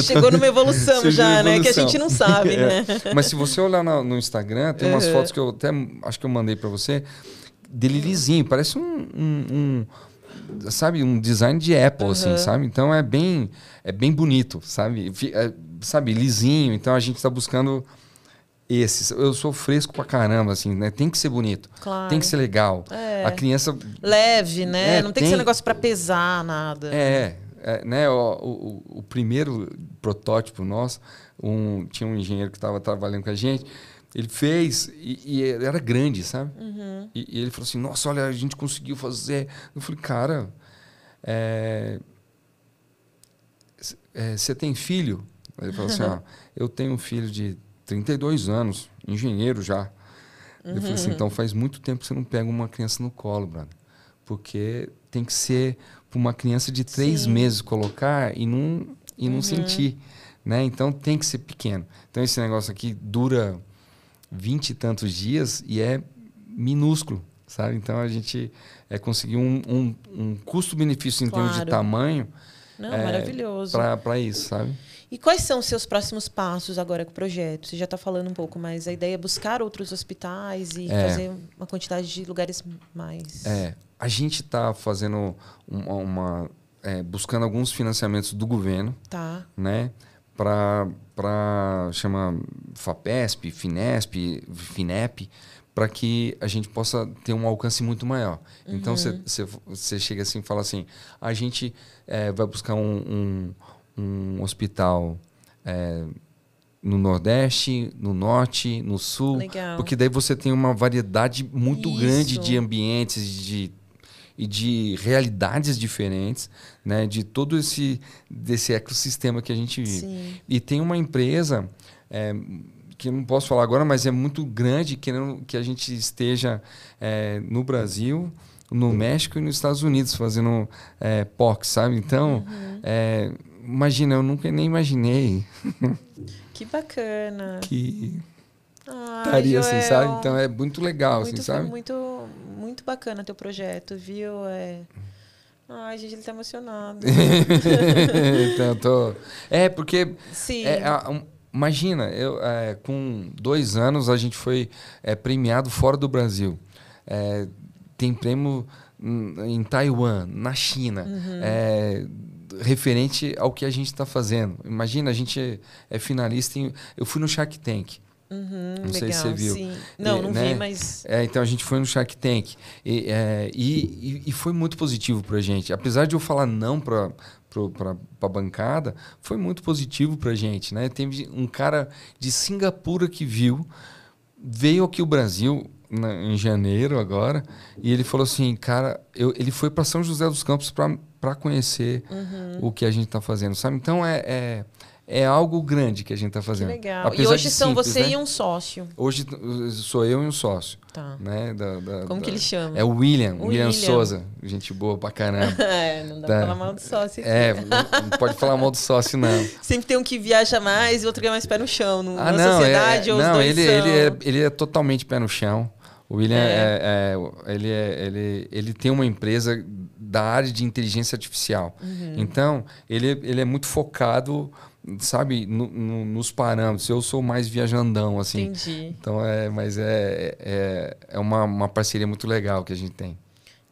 chegou tô... numa evolução já evolução. né que a gente não sabe (laughs) é. né mas se você olhar no, no Instagram tem umas uhum. fotos que eu até acho que eu mandei para você dele lisinho parece um, um, um sabe um design de Apple assim, uhum. assim sabe então é bem é bem bonito sabe é, sabe, lisinho. Então a gente está buscando esses. Eu sou fresco pra caramba, assim, né? Tem que ser bonito. Claro. Tem que ser legal. É. A criança. Leve, né? É, não tem, tem, que ser um negócio para pesar nada. É. é né? O, o, o, primeiro protótipo nosso, um, tinha um engenheiro que estava trabalhando com a gente. Ele fez e, e era grande, sabe? Uhum. E, e, ele falou assim: Nossa, olha, a gente conseguiu fazer. Eu falei, cara, é, é, você tem filho? Ele falou assim: ó, eu tenho um filho de 32 anos, engenheiro já. eu falei assim: uhum. então faz muito tempo que você não pega uma criança no colo, brother. Porque tem que ser para uma criança de três Sim. meses colocar e não, e não uhum. sentir. Né? Então tem que ser pequeno. Então esse negócio aqui dura vinte e tantos dias e é minúsculo. Sabe? Então a gente é, conseguir um, um, um custo-benefício em claro. termos de tamanho. Não, é, maravilhoso. Para isso, sabe? E quais são os seus próximos passos agora com o projeto? Você já está falando um pouco, mas a ideia é buscar outros hospitais e é. fazer uma quantidade de lugares mais. É, a gente está fazendo uma, uma é, buscando alguns financiamentos do governo, tá? Né? Para para chama Fapesp, Finesp, Finep, para que a gente possa ter um alcance muito maior. Então, uhum. Então você chega assim e fala assim: a gente é, vai buscar um, um, um hospital é, no Nordeste, no Norte, no Sul. Legal. Porque daí você tem uma variedade muito Isso. grande de ambientes de, e de realidades diferentes, né? De todo esse desse ecossistema que a gente vive. Sim. E tem uma empresa é, que não posso falar agora, mas é muito grande querendo que a gente esteja é, no Brasil, no México e nos Estados Unidos fazendo é, POC, sabe? Então, uhum. é, imagina, eu nunca nem imaginei. Que bacana. que ah, estaria, assim, Joel. assim, sabe? Então é muito legal, assim, muito, assim, sabe? Muito, muito bacana teu projeto, viu? É... Ai, gente, ele tá emocionado. (laughs) então, tô... É, porque. Sim. É, a, um, imagina, eu, é, com dois anos a gente foi é, premiado fora do Brasil. É, tem prêmio em Taiwan, na China. Uhum. É, referente ao que a gente está fazendo. Imagina, a gente é finalista em. Eu fui no Shark Tank. Uhum, não legal, sei se você viu. Sim. Não, e, não né? vi, mas. É, então a gente foi no Shark Tank. E, é, e, e foi muito positivo para a gente. Apesar de eu falar não para para a bancada, foi muito positivo para a gente. Né? Teve um cara de Singapura que viu, veio aqui o Brasil na, em janeiro agora, e ele falou assim, cara, eu, ele foi para São José dos Campos para para conhecer uhum. o que a gente está fazendo, sabe? Então é, é, é, algo grande que a gente está fazendo. Que legal. Apesar e hoje são simples, você né? e um sócio. Hoje uh, sou eu e um sócio. Tá. Né? Da, da, Como da... que ele chama? É o William, o William, William Souza. Gente boa pra caramba. (laughs) é, não dá pra falar mal do sócio. É, não pode falar mal do sócio, não. Sempre tem um que viaja mais e outro que é mais pé no chão. No, ah, não, sociedade, é, é não ele, são... ele, é, ele é totalmente pé no chão. O William, é. É, é, ele, é, ele, ele tem uma empresa da área de inteligência artificial. Uhum. Então, ele, ele é muito focado, sabe, no, no, nos parâmetros. Eu sou mais viajandão, assim. Entendi. Então, é, mas é, é, é uma, uma parceria muito legal que a gente tem.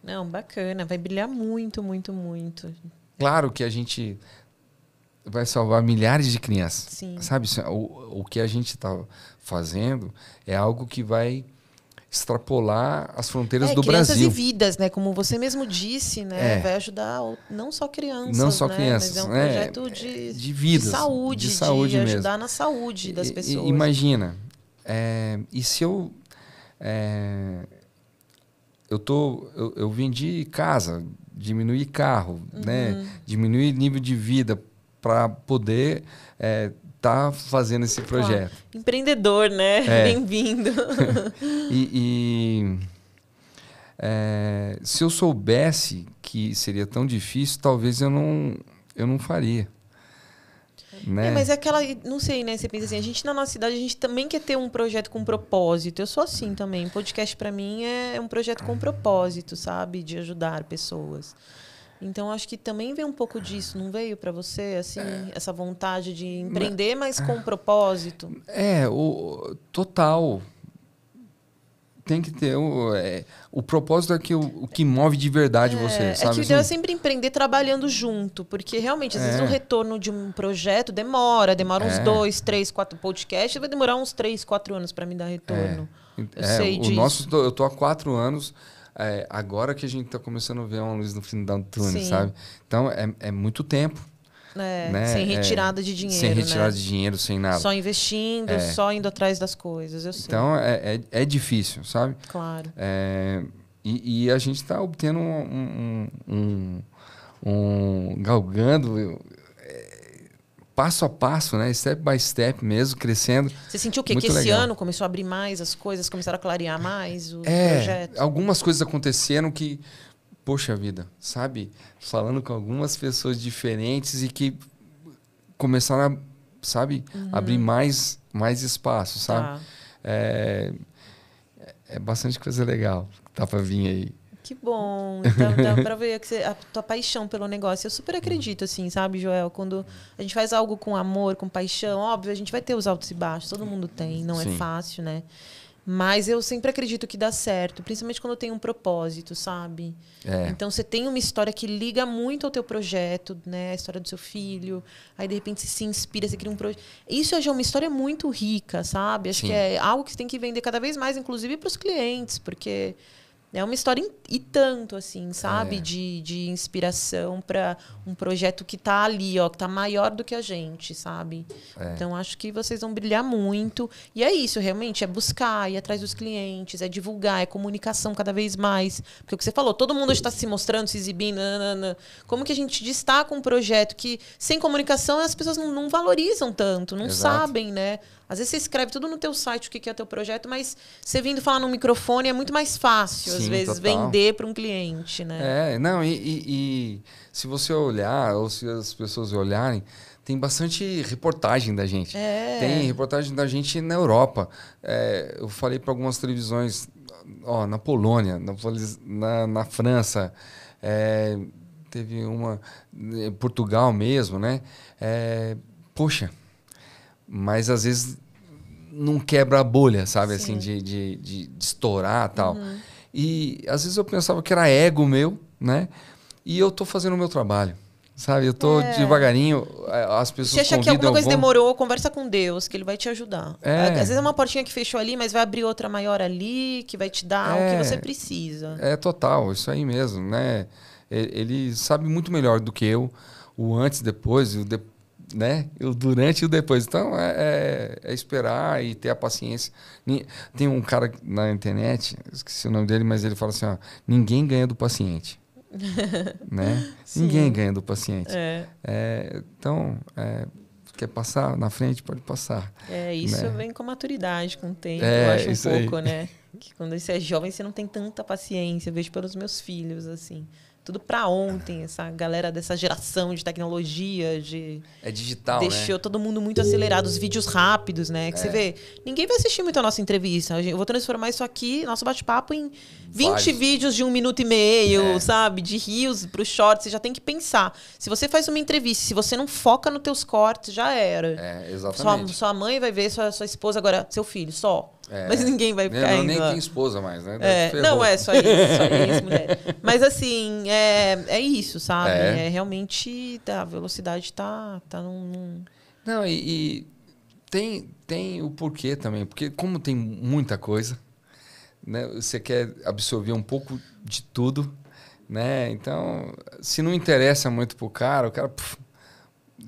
Não, bacana. Vai brilhar muito, muito, muito. Claro que a gente vai salvar milhares de crianças. Sim. Sabe, é, o, o que a gente está fazendo é algo que vai extrapolar as fronteiras é, do Brasil. Crianças e vidas, né? Como você mesmo disse, né? É. Vai ajudar não só crianças, não só né? crianças, mas é um né? projeto é, de, de vida, de saúde, de, saúde de ajudar na saúde das pessoas. Imagina, é, e se eu é, eu tô eu, eu vendi casa, diminuí carro, né? uhum. né? Diminuí nível de vida para poder é, tá fazendo esse projeto. Ah, empreendedor, né? É. (laughs) Bem-vindo. (laughs) e, e é, se eu soubesse que seria tão difícil, talvez eu não, eu não faria. Né? É, mas é aquela, não sei, né? Você pensa assim, a gente na nossa cidade a gente também quer ter um projeto com propósito. Eu sou assim também. Podcast para mim é um projeto com propósito, sabe? De ajudar pessoas. Então acho que também veio um pouco disso, não veio para você assim é, essa vontade de empreender, mas, com é. um propósito? É, o total tem que ter o, é, o propósito é que, o, que move de verdade é, você, é sabe? É que o assim. ideal assim? é sempre empreender trabalhando junto, porque realmente, às é. vezes, o retorno de um projeto demora, demora uns é. dois, três, quatro podcasts, vai demorar uns três, quatro anos para me dar retorno. Eu sei o disso. nosso, eu tô há quatro anos é, agora que a gente está começando a ver uma luz no fim do túnel, Sim. sabe? Então, é, é muito tempo. É, né? Sem é, retirada de dinheiro. Sem né? retirada né? de dinheiro, sem nada. Só investindo, é. só indo atrás das coisas, eu sei. Então é, é, é difícil, sabe? Claro. É, e, e, a gente está obtendo um, um, um, um galgando passo a passo, né? Step by step mesmo, crescendo. Você sentiu o quê? Muito que esse legal. ano começou a abrir mais as coisas, começaram a clarear mais o é, projeto? Algumas coisas aconteceram que, poxa vida, sabe? Falando com algumas pessoas diferentes e que começaram a, sabe, uhum. abrir mais, mais espaço, sabe? Tá. É, é bastante coisa legal. Tá pra vir aí. Que bom. Então, dá (laughs) pra ver que você, a tua paixão pelo negócio. Eu super acredito, assim, sabe, Joel? Quando a gente faz algo com amor, com paixão, óbvio, a gente vai ter os altos e baixos. Todo mundo tem, não é Sim. é fácil, né? Mas eu sempre acredito que dá certo, principalmente quando tem um propósito, sabe? É. Então você tem uma história que liga muito ao teu projeto, né? A história do seu filho. Aí de repente você se inspira, você cria um projeto. Isso hoje é uma história muito rica, sabe? Acho Sim. que é algo que você tem que vender cada vez mais, inclusive para os clientes, porque é uma história e tanto, assim, sabe? É. De, de inspiração para um projeto que está ali, ó, que está maior do que a gente, sabe? É. Então acho que vocês vão brilhar muito. E é isso, realmente, é buscar, ir atrás dos clientes, é divulgar, é comunicação cada vez mais. Porque o que você falou, todo mundo está se mostrando, se exibindo, nanana. como que a gente destaca um projeto que sem comunicação as pessoas não, não valorizam tanto, não Exato. sabem, né? Às vezes você escreve tudo no teu site o que é teu projeto, mas você vindo falar no microfone é muito mais fácil, às vezes total. vender para um cliente, né? É, não, e, e, e, se você olhar, ou se as pessoas olharem, tem bastante reportagem da gente. É. Tem reportagem da gente na Europa. É, eu falei para algumas televisões, ó, na Polônia, na, na, na França, é, teve uma. Né, Portugal mesmo, né? É, poxa, mas às vezes não quebra a bolha, sabe? Assim, Sim. Assim, de, de, de, de estourar tal. Uhum. E às vezes eu pensava que era ego meu, né? E eu tô fazendo o meu trabalho. Sabe, eu tô é. devagarinho, as pessoas. Você acha que alguma coisa demorou, conversa com Deus, que ele vai te ajudar. É. Às vezes é uma portinha que fechou ali, mas vai abrir outra maior ali, que vai te dar é. o que é. você precisa. É total, isso aí mesmo, né? Ele sabe muito melhor do que eu o antes depois e o depois né? O durante e o depois. Então é, é, é, esperar e ter a paciência. Tem um cara na internet, esqueci o nome dele, mas ele fala assim: ó, ninguém ganha do paciente. (laughs) né? Ninguém ganha do paciente. É. É, então, é, quer passar na frente, pode passar. É, isso né? vem com maturidade, com o tempo, é, eu acho um pouco, aí. né? (laughs) Que quando você é jovem, você não tem tanta paciência. Eu vejo pelos meus filhos, assim tudo para ontem, essa galera dessa geração de tecnologia, de É digital, né? Deixou né? todo mundo muito acelerado, os vídeos rápidos, né? Que é. você vê, ninguém vai assistir muito a nossa entrevista. Eu vou transformar isso aqui, nosso bate-papo em 20 Vários. vídeos de um minuto e meio, é. sabe? De rios pro short, você já tem que pensar. Se você faz uma entrevista, se você não foca nos teus cortes, já era. É, exatamente. Sua, sua mãe vai ver, sua, sua esposa agora, seu filho, só. É. Mas ninguém vai né, ficar eu Nem tem esposa mais, né? É. Não, é só isso, só isso, (laughs) mulher. Mas assim, é, é isso, sabe? É, é realmente tá, a velocidade tá, tá num. Não, e, e tem, tem o porquê também, porque como tem muita coisa, né? Você quer absorver um pouco de tudo, né? Então, se não interessa muito pro cara, o cara. Puf,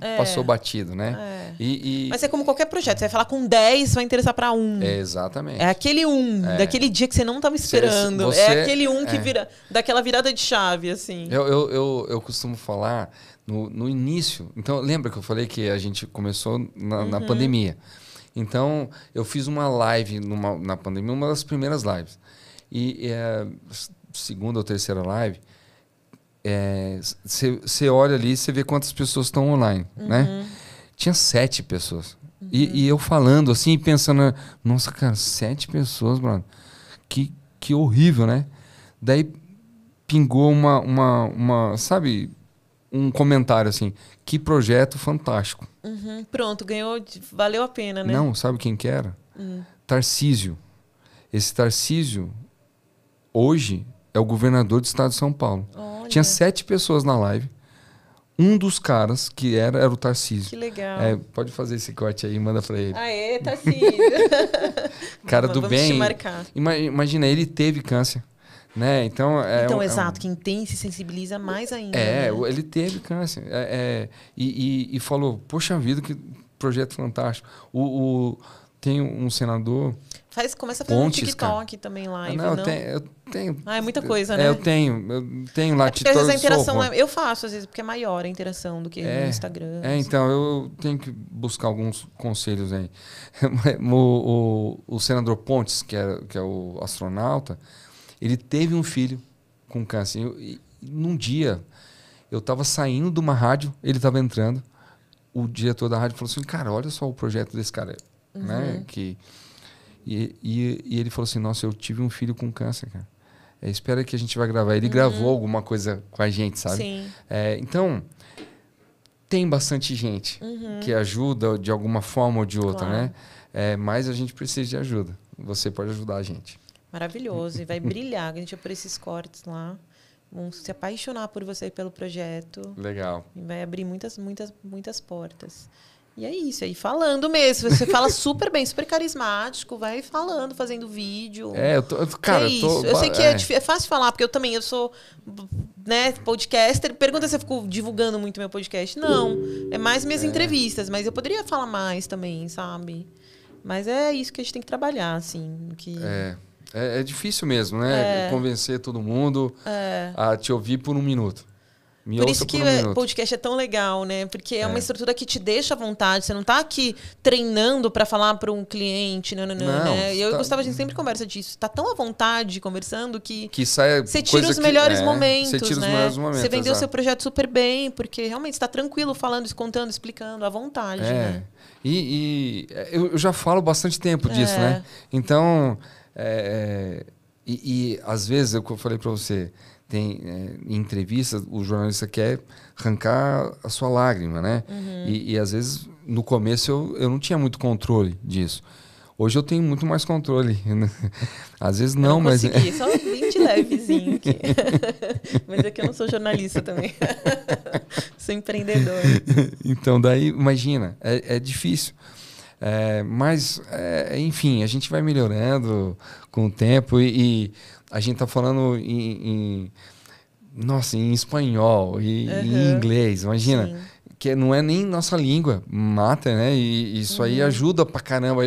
é. passou batido, né? É. E, e... Mas é como qualquer projeto, você vai falar com 10, vai interessar para um. É, exatamente. É aquele um, é. daquele dia que você não estava esperando. É você, é aquele um que é. vira, daquela virada de chave, assim. Eu, eu, eu, eu costumo falar no, no, início. Então, lembra que eu falei que a gente começou na, uhum. na pandemia. Então, eu fiz uma live numa, na pandemia, uma das primeiras lives. E eh, segunda ou terceira live, você é, olha ali e você vê quantas pessoas estão online, né? uhum. né? Tinha sete pessoas. Uhum. E, e, eu falando assim, pensando, nossa, cara, sete pessoas, mano. Que, que horrível, né? Daí pingou uma, uma, uma sabe, um comentário assim, que projeto fantástico. Uhum. Pronto, ganhou, valeu a pena, né? Não, sabe quem que era? Hum. Tarcísio. Esse Tarcísio, hoje, é o governador do estado de São Paulo. Oh Olha. Tinha sete pessoas na live. Um dos caras que era era o Tarcísio. Que legal. É, pode fazer esse corte aí, manda pra ele. Aê, Tarcísio. (laughs) cara Vamos do bem. Te marcar. Imagina, ele teve câncer. Né? Então, é, então, exato, é um... quem tem se sensibiliza mais ainda. É, né? ele teve câncer. É, é e, e, e, falou: Poxa vida, que projeto fantástico. O, o tem um senador Faz, começa a fazer Pontes, um TikTok cara. também live, ah, não? não? Eu, tenho, eu tenho. Ah, é muita coisa, é, né? eu tenho. Eu tenho lá é porque, às vezes a interação é, Eu faço, às vezes, porque é maior a interação do que é, no Instagram. É, assim. então, eu tenho que buscar alguns conselhos aí. (laughs) o, o, o, senador Pontes, que, era, que é o astronauta, ele teve um filho com câncer. Eu, e, num dia, eu estava saindo de uma rádio, ele estava entrando. O diretor da rádio falou assim: cara, olha só o projeto desse cara, né, uhum. né? Que e, e, ele falou assim: Nossa, eu tive um filho com câncer, cara. É, espera que a gente vai gravar. Ele uhum. gravou alguma coisa com a gente, sabe? Sim. É, então, tem bastante gente uhum. que ajuda de alguma forma ou de outra, né? claro. né? É, mas a gente precisa de ajuda. Você pode ajudar a gente. Maravilhoso. E vai brilhar. (laughs) A gente vai por esses cortes lá. Vão se apaixonar por você e pelo projeto. Legal. E vai abrir muitas, muitas, muitas portas. E é isso, aí falando mesmo. Você fala super bem, super carismático, vai falando, fazendo vídeo. É, eu tô. Cara, é isso. Eu, tô, eu sei que é, é, é fácil falar, porque eu também eu sou, né, podcaster. Pergunta se eu fico divulgando muito meu podcast. Não. É mais minhas é. entrevistas, mas eu poderia falar mais também, sabe? Mas é isso que a gente tem que trabalhar, assim. Que... É. É, é difícil mesmo, né? É. Convencer todo mundo é. a te ouvir por um minuto. Me por isso que um é, o podcast é tão legal, né? Porque é, é, uma estrutura que te deixa à vontade. Você não está aqui treinando para falar para um cliente, não, né, não, né, não, né, não né? Eu tá... gostava a gente sempre conversa disso. Está tão à vontade conversando que, que sai você tira os melhores que... momentos, é, você tira né? os melhores momentos. Você vendeu exato. seu projeto super bem, porque realmente está tranquilo falando, contando, explicando à vontade, é. né? E, e é, eu, já falo bastante tempo disso, é. né? Então, e, e às vezes eu falei para você, tem é, entrevistas o jornalista quer arrancar a sua lágrima, né? Uhum. E, e, às vezes no começo eu, eu não tinha muito controle disso. Hoje eu tenho muito mais controle. Né? (laughs) Às vezes não, eu não mas. Consegui, (laughs) só 20 levezinho aqui. (laughs) mas é que eu não sou jornalista também. sou empreendedor. Então, daí, imagina, é, é difícil. É, mas, é, enfim, a gente vai melhorando com o tempo e, e a gente tá falando em, em nossa, em espanhol e uhum. em inglês, imagina. Sim. Que não é nem nossa língua, mata, né? E isso uhum. aí ajuda pra caramba.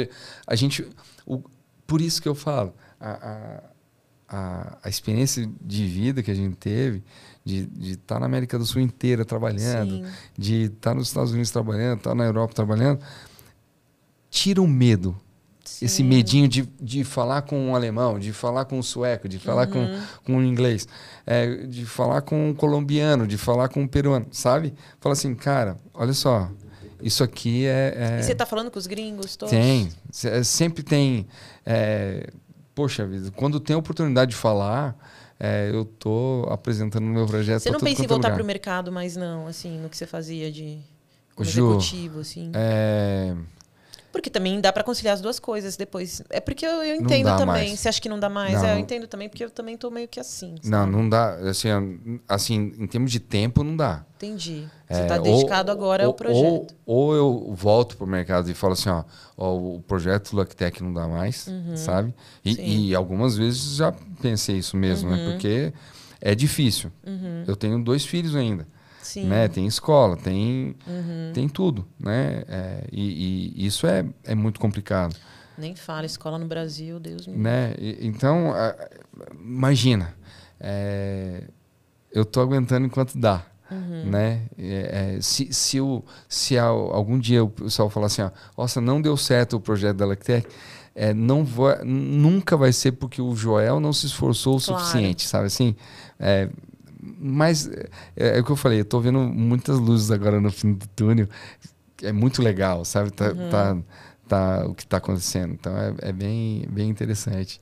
A gente. O, por isso que eu falo, a, a, a, experiência de vida que a gente teve, de estar tá na América do Sul inteira trabalhando, Sim. de estar tá nos Estados Unidos trabalhando, estar tá na Europa trabalhando, tira o medo Sim. Esse medinho de, de falar com um alemão, de falar com um sueco, de falar uhum. com, com um inglês, é, de falar com um colombiano, de falar com um peruano, sabe? Fala assim, cara, olha só, isso aqui é. é... E você tá falando com os gringos todos? Tem. É, sempre tem. É... Poxa vida, quando tem a oportunidade de falar. É, eu tô apresentando o meu projeto. Você não pensa em é voltar para o mercado, mas não, assim, no que você fazia de Ju, executivo, assim. É, porque também dá para conciliar as duas coisas depois. É porque eu, eu entendo também. Mais. Você acha que não dá mais? Não, é, eu entendo também, porque eu também tô meio que assim. Sabe? Não, não dá. Assim, assim, em termos de tempo, não dá. Entendi. É, Você está é, dedicado ou, agora ao projeto. Ou, ou eu volto para o mercado e falo assim, ó, ó o projeto Lactec não dá mais, uhum. sabe? E, e, algumas vezes já pensei isso mesmo, né? uhum. né? Porque é difícil. Uhum. Eu tenho dois filhos ainda. Sim. Né? Tem escola, tem, uhum. tem tudo, né? É, e, e, isso é, é muito complicado. Nem fala, escola no Brasil, Deus me né? então, a, imagina, é, eu estou aguentando enquanto dá. Uhum. Né? É, é se se, eu, se algum dia o pessoal falar assim, ó, nossa, não deu certo o projeto da Lactec, é, não vai, nunca vai ser porque o Joel não se esforçou claro. o suficiente, sabe assim? É, mas é, é, o que eu falei, eu tô vendo muitas luzes agora no fim do túnel. É muito legal, sabe? Tá, uhum. tá, tá, o que está acontecendo. Então é, é, bem, bem interessante.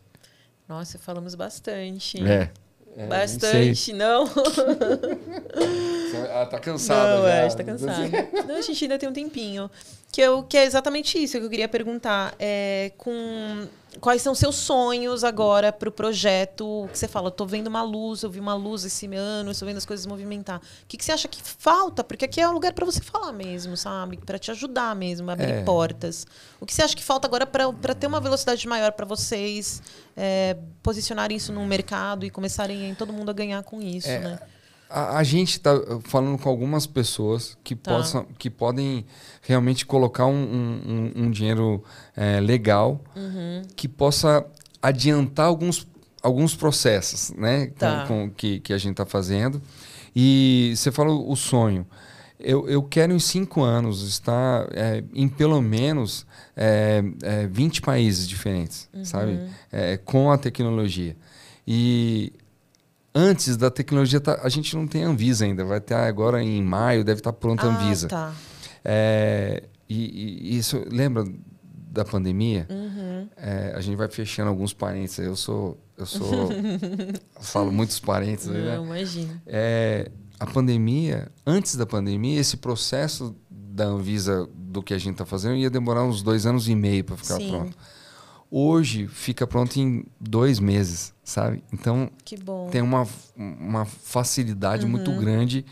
Nossa, falamos bastante. É. é bastante, não? (laughs) Ela tá cansada não, tá já. É, a gente tá cansada. (laughs) não, a gente ainda tem um tempinho. Que, eu, que é exatamente isso que eu queria perguntar. É, com quais são seus sonhos agora para o projeto? Que você fala, estou vendo uma luz, eu vi uma luz esse ano, estou vendo as coisas movimentar. O que, que você acha que falta? Porque aqui é o um lugar para você falar mesmo, sabe? Para te ajudar mesmo, abrir é. portas. O que você acha que falta agora para ter uma velocidade maior para vocês é, posicionarem isso no mercado e começarem todo mundo a ganhar com isso, é. né? a, a gente está falando com algumas pessoas que, tá. possam, que podem realmente colocar um, um, um dinheiro é, legal uhum. que possa adiantar alguns, alguns processos né, tá. com, com, que, que a gente está fazendo. E você fala o sonho. Eu, eu quero em cinco anos estar é, em pelo menos é, é, 20 países diferentes, uhum. sabe? É, com a tecnologia. E antes da tecnologia, tá, a gente não tem Anvisa ainda. Vai ter agora em maio, deve estar tá pronta a ah, Anvisa. Tá. É, e, e, isso, lembra da pandemia? Uhum. É, a gente vai fechando alguns parênteses. Eu sou. Eu sou. (laughs) falo muitos parênteses. Né? Não, né? imagina. É, a pandemia, antes da pandemia, esse processo da Anvisa do que a gente está fazendo ia demorar uns dois anos e meio para ficar Sim. pronto hoje fica pronto em dois meses, sabe? Então tem uma, uma facilidade uhum. muito grande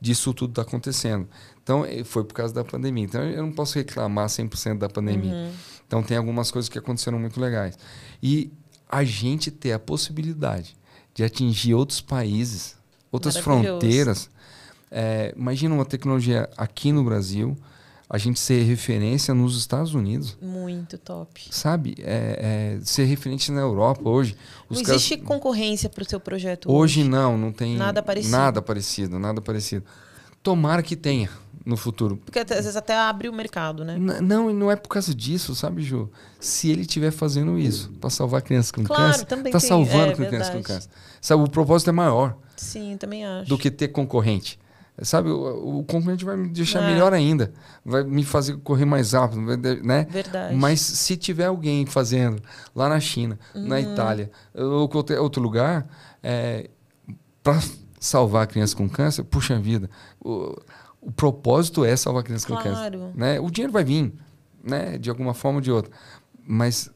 disso tudo tá acontecendo. Então foi por causa da pandemia. Então eu não posso reclamar 100% da pandemia. Uhum. Então tem algumas coisas que aconteceram muito legais. E a gente ter a possibilidade de atingir outros países, outras fronteiras. É, imagina uma tecnologia aqui no Brasil a gente ser referência nos Estados Unidos. Muito top. Sabe? É, é, ser referente na Europa hoje. não caras... existe concorrência para o seu projeto hoje. Hoje não, não tem nada parecido. Nada parecido, nada parecido. Tomara que tenha no futuro. Porque às vezes até abre o mercado, né? N não, e não é por causa disso, sabe, Ju? Se ele estiver fazendo isso para salvar crianças com claro, câncer, também tá tem... salvando é, crianças com câncer. Sabe, o propósito é maior. Sim, também acho. Do que ter concorrente sabe, o, o vai me deixar é. melhor ainda, vai me fazer correr mais rápido, né? Verdade. Mas se tiver alguém fazendo lá na China, uhum. na Itália, ou qualquer outro lugar, é, para salvar crianças com câncer, puxa vida, o, o propósito é salvar crianças claro. com câncer. Né? O dinheiro vai vir, né? De alguma forma ou de outra. Mas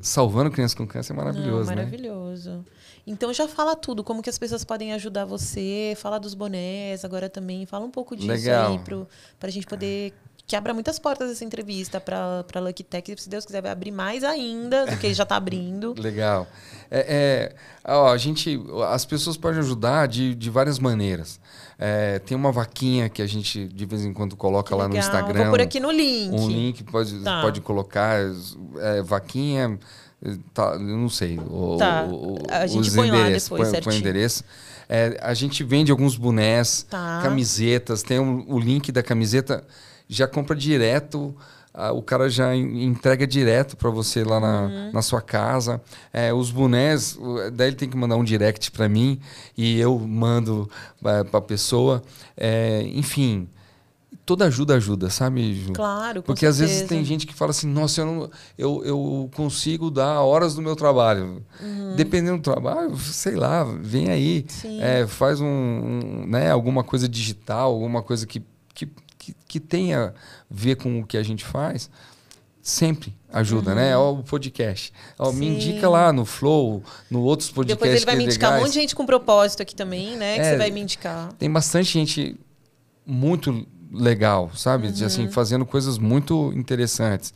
salvando crianças com câncer é maravilhoso, Não, né? maravilhoso. Né? Então já fala tudo, como que as pessoas podem ajudar você, fala dos bonés agora também, fala um pouco disso Legal. aí pro, pra gente poder que abra muitas portas essa entrevista para a Lucky Tech. Se Deus quiser, vai abrir mais ainda do que já está abrindo. (laughs) Legal. É, é, ó, a gente, as pessoas podem ajudar de, de várias maneiras. É, tem uma vaquinha que a gente de vez em quando coloca lá no Instagram. Vou por aqui no link. Um link pode, tá. pode colocar. É, vaquinha Tá, não sei. O, tá. o, o, a gente os põe lá depois, põe, põe endereço. É, a gente vende alguns bonés, tá. camisetas, tem um, o link da camiseta, já compra direto. o cara já entrega direto para você lá na, uhum. na sua casa. É, os bonés, daí ele tem que mandar um direct para mim e eu mando é, para a pessoa. É, enfim, toda ajuda ajuda, sabe, Ju? Claro, com Porque certeza. às vezes tem gente que fala assim, nossa, eu, não, eu, eu consigo dar horas do meu trabalho. Uhum. Dependendo do trabalho, sei lá, vem aí, é, faz um, um, né, alguma coisa digital, alguma coisa que, que, que, que, tenha a ver com o que a gente faz. Sempre ajuda, né? uhum. né? Ó, o podcast. Ó, me indica lá no Flow, no outros podcasts. Depois ele vai é me indicar legais. um monte de gente com propósito aqui também, né? É, que você vai me indicar. Tem bastante gente muito legal, sabe? Uhum. De, assim, uhum. fazendo coisas muito interessantes.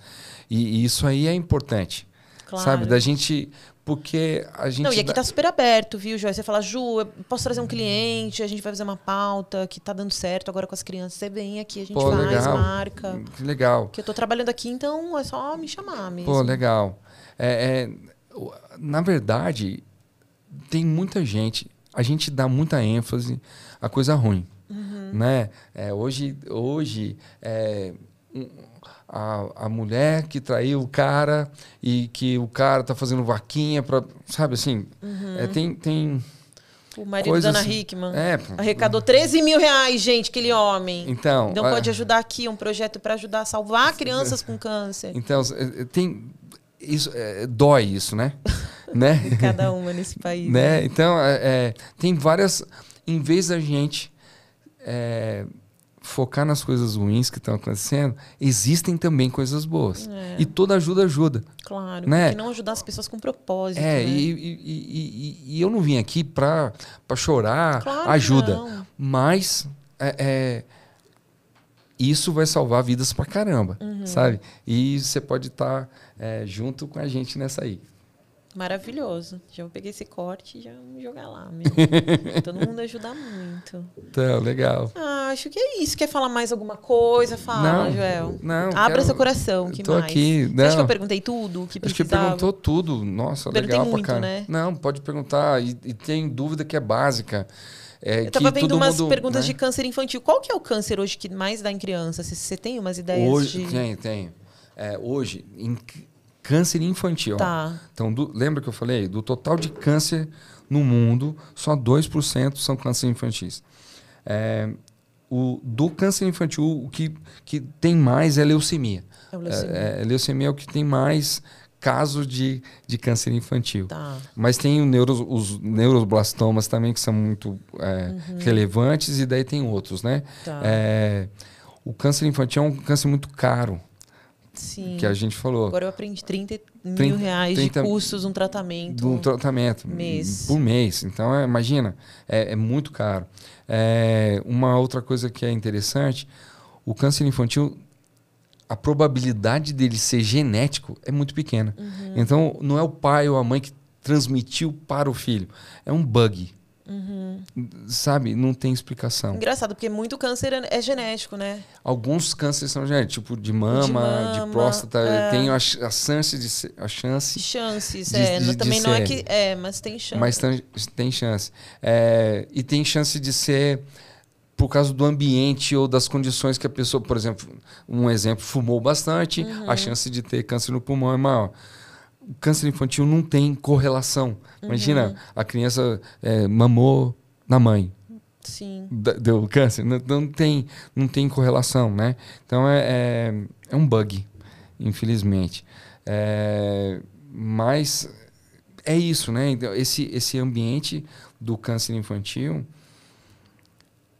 E, e isso aí é importante. Claro. Sabe? Da gente porque a gente. Não, e aqui dá... tá super aberto, viu, Joyce? Você fala, Ju, eu posso trazer um cliente, a gente vai fazer uma pauta que tá dando certo agora com as crianças. Você vem aqui, a gente Pô, faz, legal. marca. Que legal. Que eu tô trabalhando aqui, então é só me chamar mesmo. Pô, legal. É, é, na verdade, tem muita gente. A gente dá muita ênfase à coisa ruim. Uhum. Né? É, hoje, hoje é, a, a mulher que traiu o cara e que o cara tá fazendo vaquinha para Sabe assim? É, uhum. É, tem, tem. O marido da Ana assim. Hickman. É, arrecadou 13 mil reais, gente, aquele homem. Então. então pode ajudar aqui um projeto para ajudar a salvar crianças com câncer. Então, é, é, tem. Isso, é, dói isso, né? (laughs) né? Cada uma nesse país. Né? né? Então, é, tem várias. Em vez da gente é, focar nas coisas ruins que estão acontecendo, existem também coisas boas. É. E toda ajuda ajuda. Claro, né? não ajudar as pessoas com propósito. É, né? e, e, e, e, eu não vim aqui para chorar, claro ajuda. Não. Mas é, é, isso vai salvar vidas pra caramba, uhum. sabe? E você pode estar tá, é, junto com a gente nessa aí. Maravilhoso. Já vou pegar esse corte e já vou jogar lá. (laughs) Todo mundo ajuda muito. Então, legal. Ah, acho que é isso. Quer falar mais alguma coisa? Fala, não, Joel. Não. Abra quero... seu coração. Que tô mais? aqui. Não. que eu perguntei tudo? Que acho que perguntou tudo. Nossa, Perguntei legal muito, pra caramba. Né? Não, pode perguntar. E, e tem dúvida que é básica. É, eu tava vendo umas mundo, perguntas né? de câncer infantil. Qual que é o câncer hoje que mais dá em criança? Você tem umas ideias hoje, de... tenho tem. É, hoje, câncer infantil. Tá. Então, do, lembra que eu falei? Do total de câncer no mundo, só 2% são câncer infantis. É, o, do câncer infantil, o que, que tem mais é leucemia. É leucemia. É, é, leucemia é o que tem mais casos de, de câncer infantil. Tá. Mas tem os neuroblastomas também, que são muito é, uhum. relevantes, e daí tem outros, né? Tá. É, o câncer infantil é um câncer muito caro. Sim. que a gente falou. Agora eu aprendi 30 mil 30, reais 30 de custos, um tratamento. De um tratamento mês. por mês. Então, é, imagina, é, é, muito caro. É, uma outra coisa que é interessante, o câncer infantil, a probabilidade dele ser genético é muito pequena. Uhum. Então, não é o pai ou a mãe que transmitiu para o filho. É um bug. Uhum. Sabe? Não tem explicação. Engraçado, porque muito câncer é, é genético, né? Alguns cânceres são genéticos, tipo de mama, de, mama, de próstata. É. Tem a, a chance de ser, a chance. Chances, de, é. De, também não é ser. é que. É, mas tem chance. Mas tem, tem chance. É, e tem chance de ser por causa do ambiente ou das condições que a pessoa, por exemplo, um exemplo, fumou bastante, uhum. a chance de ter câncer no pulmão é maior o câncer infantil não tem correlação. Imagina, uhum. a criança é, mamou na mãe. Sim. Deu câncer. Não, não, tem, não tem correlação, né? Então é, é, é um bug, infelizmente. É, mas é isso, né? Então, esse, esse ambiente do câncer infantil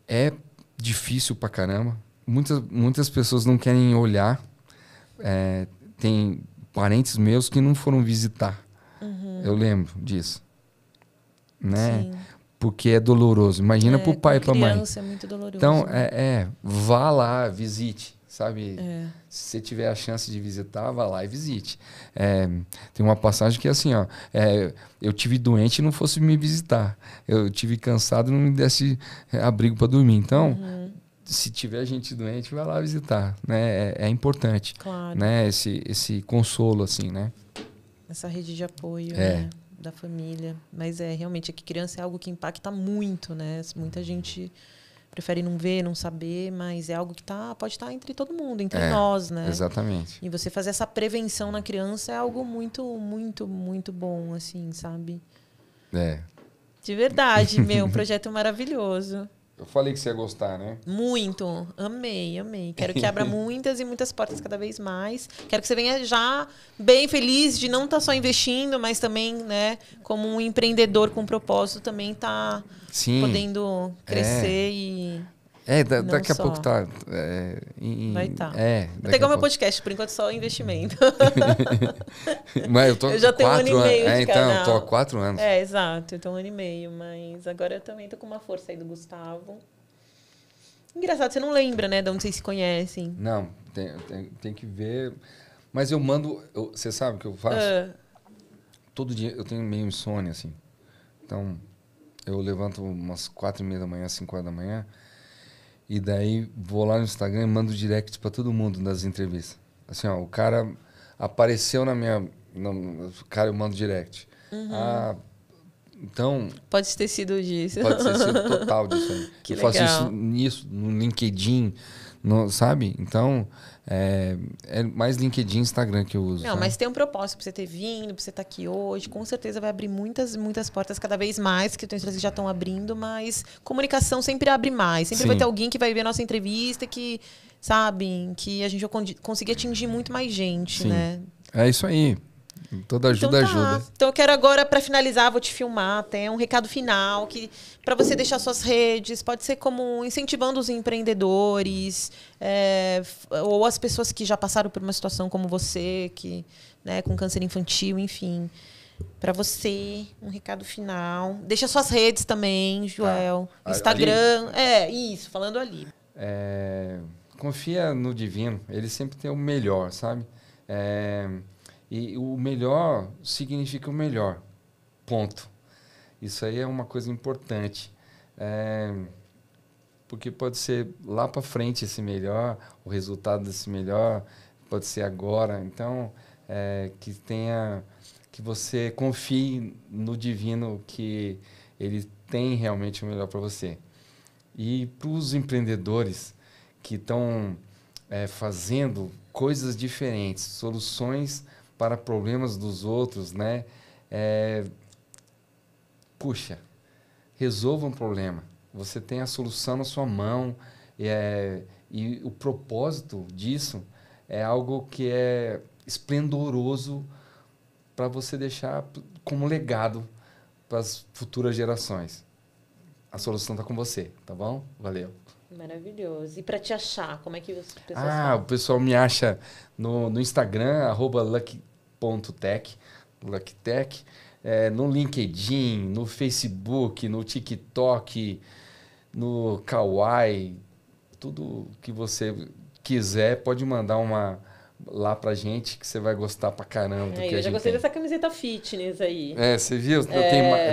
é difícil pra caramba. Muitas, muitas pessoas não querem olhar. É, tem parentes meus que não foram visitar. Uhum. Eu lembro disso. Né? Sim. Porque é doloroso. Imagina é, pro pai e pra mãe. É muito doloroso. Então, né? é, é, vá lá, visite. Sabe? É. Se você tiver a chance de visitar, vá lá e visite. É, tem uma passagem que é assim, ó. É, eu tive doente e não fosse me visitar. Eu tive cansado e não me desse é, abrigo para dormir. Então, uhum se tiver gente doente, vai lá visitar, né? É, é importante, claro. né? Esse, esse consolo, assim, né? Essa rede de apoio, é. né? Da família. Mas é, realmente, é que criança é algo que impacta muito, né? Muita gente prefere não ver, não saber, mas é algo que tá, pode estar tá entre todo mundo, entre é, nós, né? Exatamente. E você fazer essa prevenção na criança é algo muito, muito, muito bom, assim, sabe? É. De verdade, meu, um projeto maravilhoso. Eu falei que você ia gostar, né? Muito. Amei, amei. Quero que abra (laughs) muitas e muitas portas cada vez mais. Quero que você venha já bem feliz de não estar tá só investindo, mas também, né, como um empreendedor com propósito, também tá podendo é. crescer é. e é, da, daqui só. a pouco tá. É, em, Vai estar. Tá. É, Até igual meu podcast, por enquanto só investimento. (laughs) mas eu tô. (laughs) Eu já tenho um ano e meio. An... É, então, eu tô há quatro anos. É, exato, eu tô um ano e meio, mas agora eu também tô com uma força aí do Gustavo. Engraçado, você não lembra, né, de onde vocês se conhecem. Não, tem, tem, tem que ver. Mas eu mando. Eu, você sabe o que eu faço? Uh. Todo dia eu tenho meio insônia, assim. Então, eu levanto umas quatro e meia da manhã, cinco horas da manhã e daí vou lá no Instagram e mando direct para todo mundo das entrevistas. Assim, ó, o cara apareceu na minha. No, cara, eu mando direct. Uhum. Ah, então. Pode ter sido disso. Pode ter sido (laughs) total disso aí. Que eu legal. faço isso nisso, no LinkedIn sabe? Então, é, é, mais LinkedIn Instagram que eu uso. Não, sabe? mas tem um propósito pra você ter vindo, pra você estar tá aqui hoje. Com certeza vai abrir muitas, muitas portas cada vez mais, que eu tenho certeza que já estão abrindo, mas comunicação sempre abre mais. Sempre Sim. vai ter alguém que vai ver a nossa entrevista, que, sabe, que a gente vai conseguir atingir muito mais gente, Sim. né? É isso aí. Toda então ajuda então, tá. ajuda. Então eu quero agora para finalizar, vou te filmar, tem um recado final que para você deixar suas redes, pode ser como incentivando os empreendedores é, ou as pessoas que já passaram por uma situação como você, que né, com câncer infantil, enfim. Para você, um recado final. Deixa suas redes também, tá. Joel. Instagram. Ali? É, isso, falando ali. É, confia no divino. Ele sempre tem o melhor, sabe? É, e o melhor significa o melhor. Ponto. Isso aí é uma coisa importante. É, porque pode ser lá para frente esse melhor, o resultado desse melhor pode ser agora. Então, é, que tenha, que você confie no divino que ele tem realmente o melhor para você. E para os empreendedores que estão é, fazendo coisas diferentes, soluções para problemas dos outros, né? É, puxa, resolva um problema. Você tem a solução na sua mão é, e o propósito disso é algo que é esplendoroso para você deixar como legado para as futuras gerações. A solução está com você, tá bom? Valeu. Maravilhoso. E para te achar, como é que as pessoas. Ah, falam? o pessoal me acha no, no Instagram, arroba luck.tech, lucktech, é, no LinkedIn, no Facebook, no TikTok, no Kawaii, tudo que você quiser, pode mandar uma lá pra gente que você vai gostar pra caramba. É, eu já gostei tem. dessa camiseta fitness aí. É, você viu? É...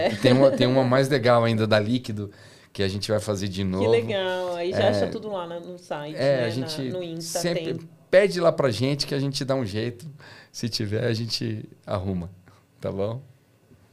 Tem, tem, uma, tem uma mais legal ainda da Líquido que a gente vai fazer de novo. Que legal, aí já é, acha tudo lá no site, é, né? a gente Na, no Insta sempre tem. Pede lá pra gente que a gente dá um jeito. Se tiver, a gente arruma, tá bom?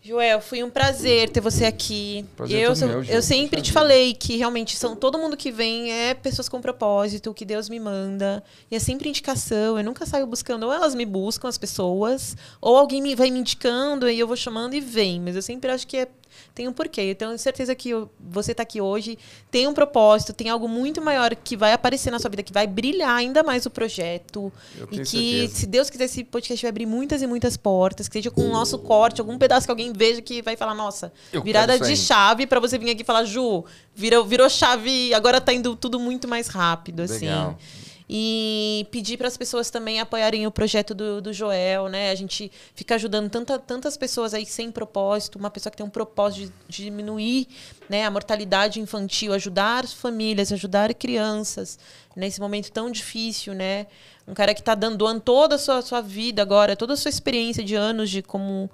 Joel, foi um prazer ter você aqui. Prazer eu, meu, eu, eu sempre te falei que realmente são todo mundo que vem é pessoas com propósito, que Deus me manda. E é sempre indicação. Eu nunca saio buscando, ou elas me buscam, as pessoas, ou alguém me, vai me indicando, e eu vou chamando e vem. Mas eu sempre acho que é tem um porquê. Eu tenho certeza que você está aqui hoje, tem um propósito, tem algo muito maior que vai aparecer na sua vida, que vai brilhar ainda mais o projeto. Eu e que, certeza. se Deus quiser, esse podcast vai abrir muitas e muitas portas, que seja com o nosso corte, algum pedaço que alguém veja que vai falar, nossa, eu virada de chave para você vir aqui falar, Ju, virou, virou chave, agora está indo tudo muito mais rápido, assim. Legal. assim. E pedir para as pessoas também apoiarem o projeto do, do Joel, né? A gente fica ajudando tanta, tantas pessoas aí sem propósito, uma pessoa que tem um propósito de, diminuir né, a mortalidade infantil, ajudar famílias, ajudar crianças nesse momento tão difícil, né? Um cara que está dando, doando toda a sua, sua vida agora, toda a sua experiência de anos de como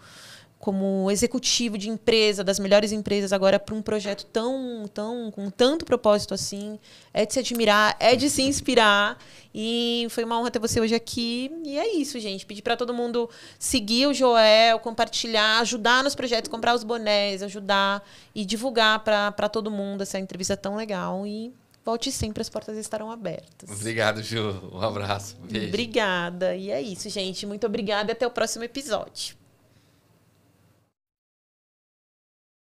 como executivo de empresa, das melhores empresas agora para um projeto tão, tão com tanto propósito assim, é de se admirar, é de se inspirar e foi uma honra ter você hoje aqui. E é isso, gente. Pedir para todo mundo seguir o Joel, compartilhar, ajudar nos projetos, comprar os bonés, ajudar e divulgar para todo mundo essa entrevista é tão legal e Volte sempre, as portas estarão abertas. Obrigado, Ju. Um abraço. Beijo. Obrigada. E é isso, gente. Muito obrigada e até o próximo episódio.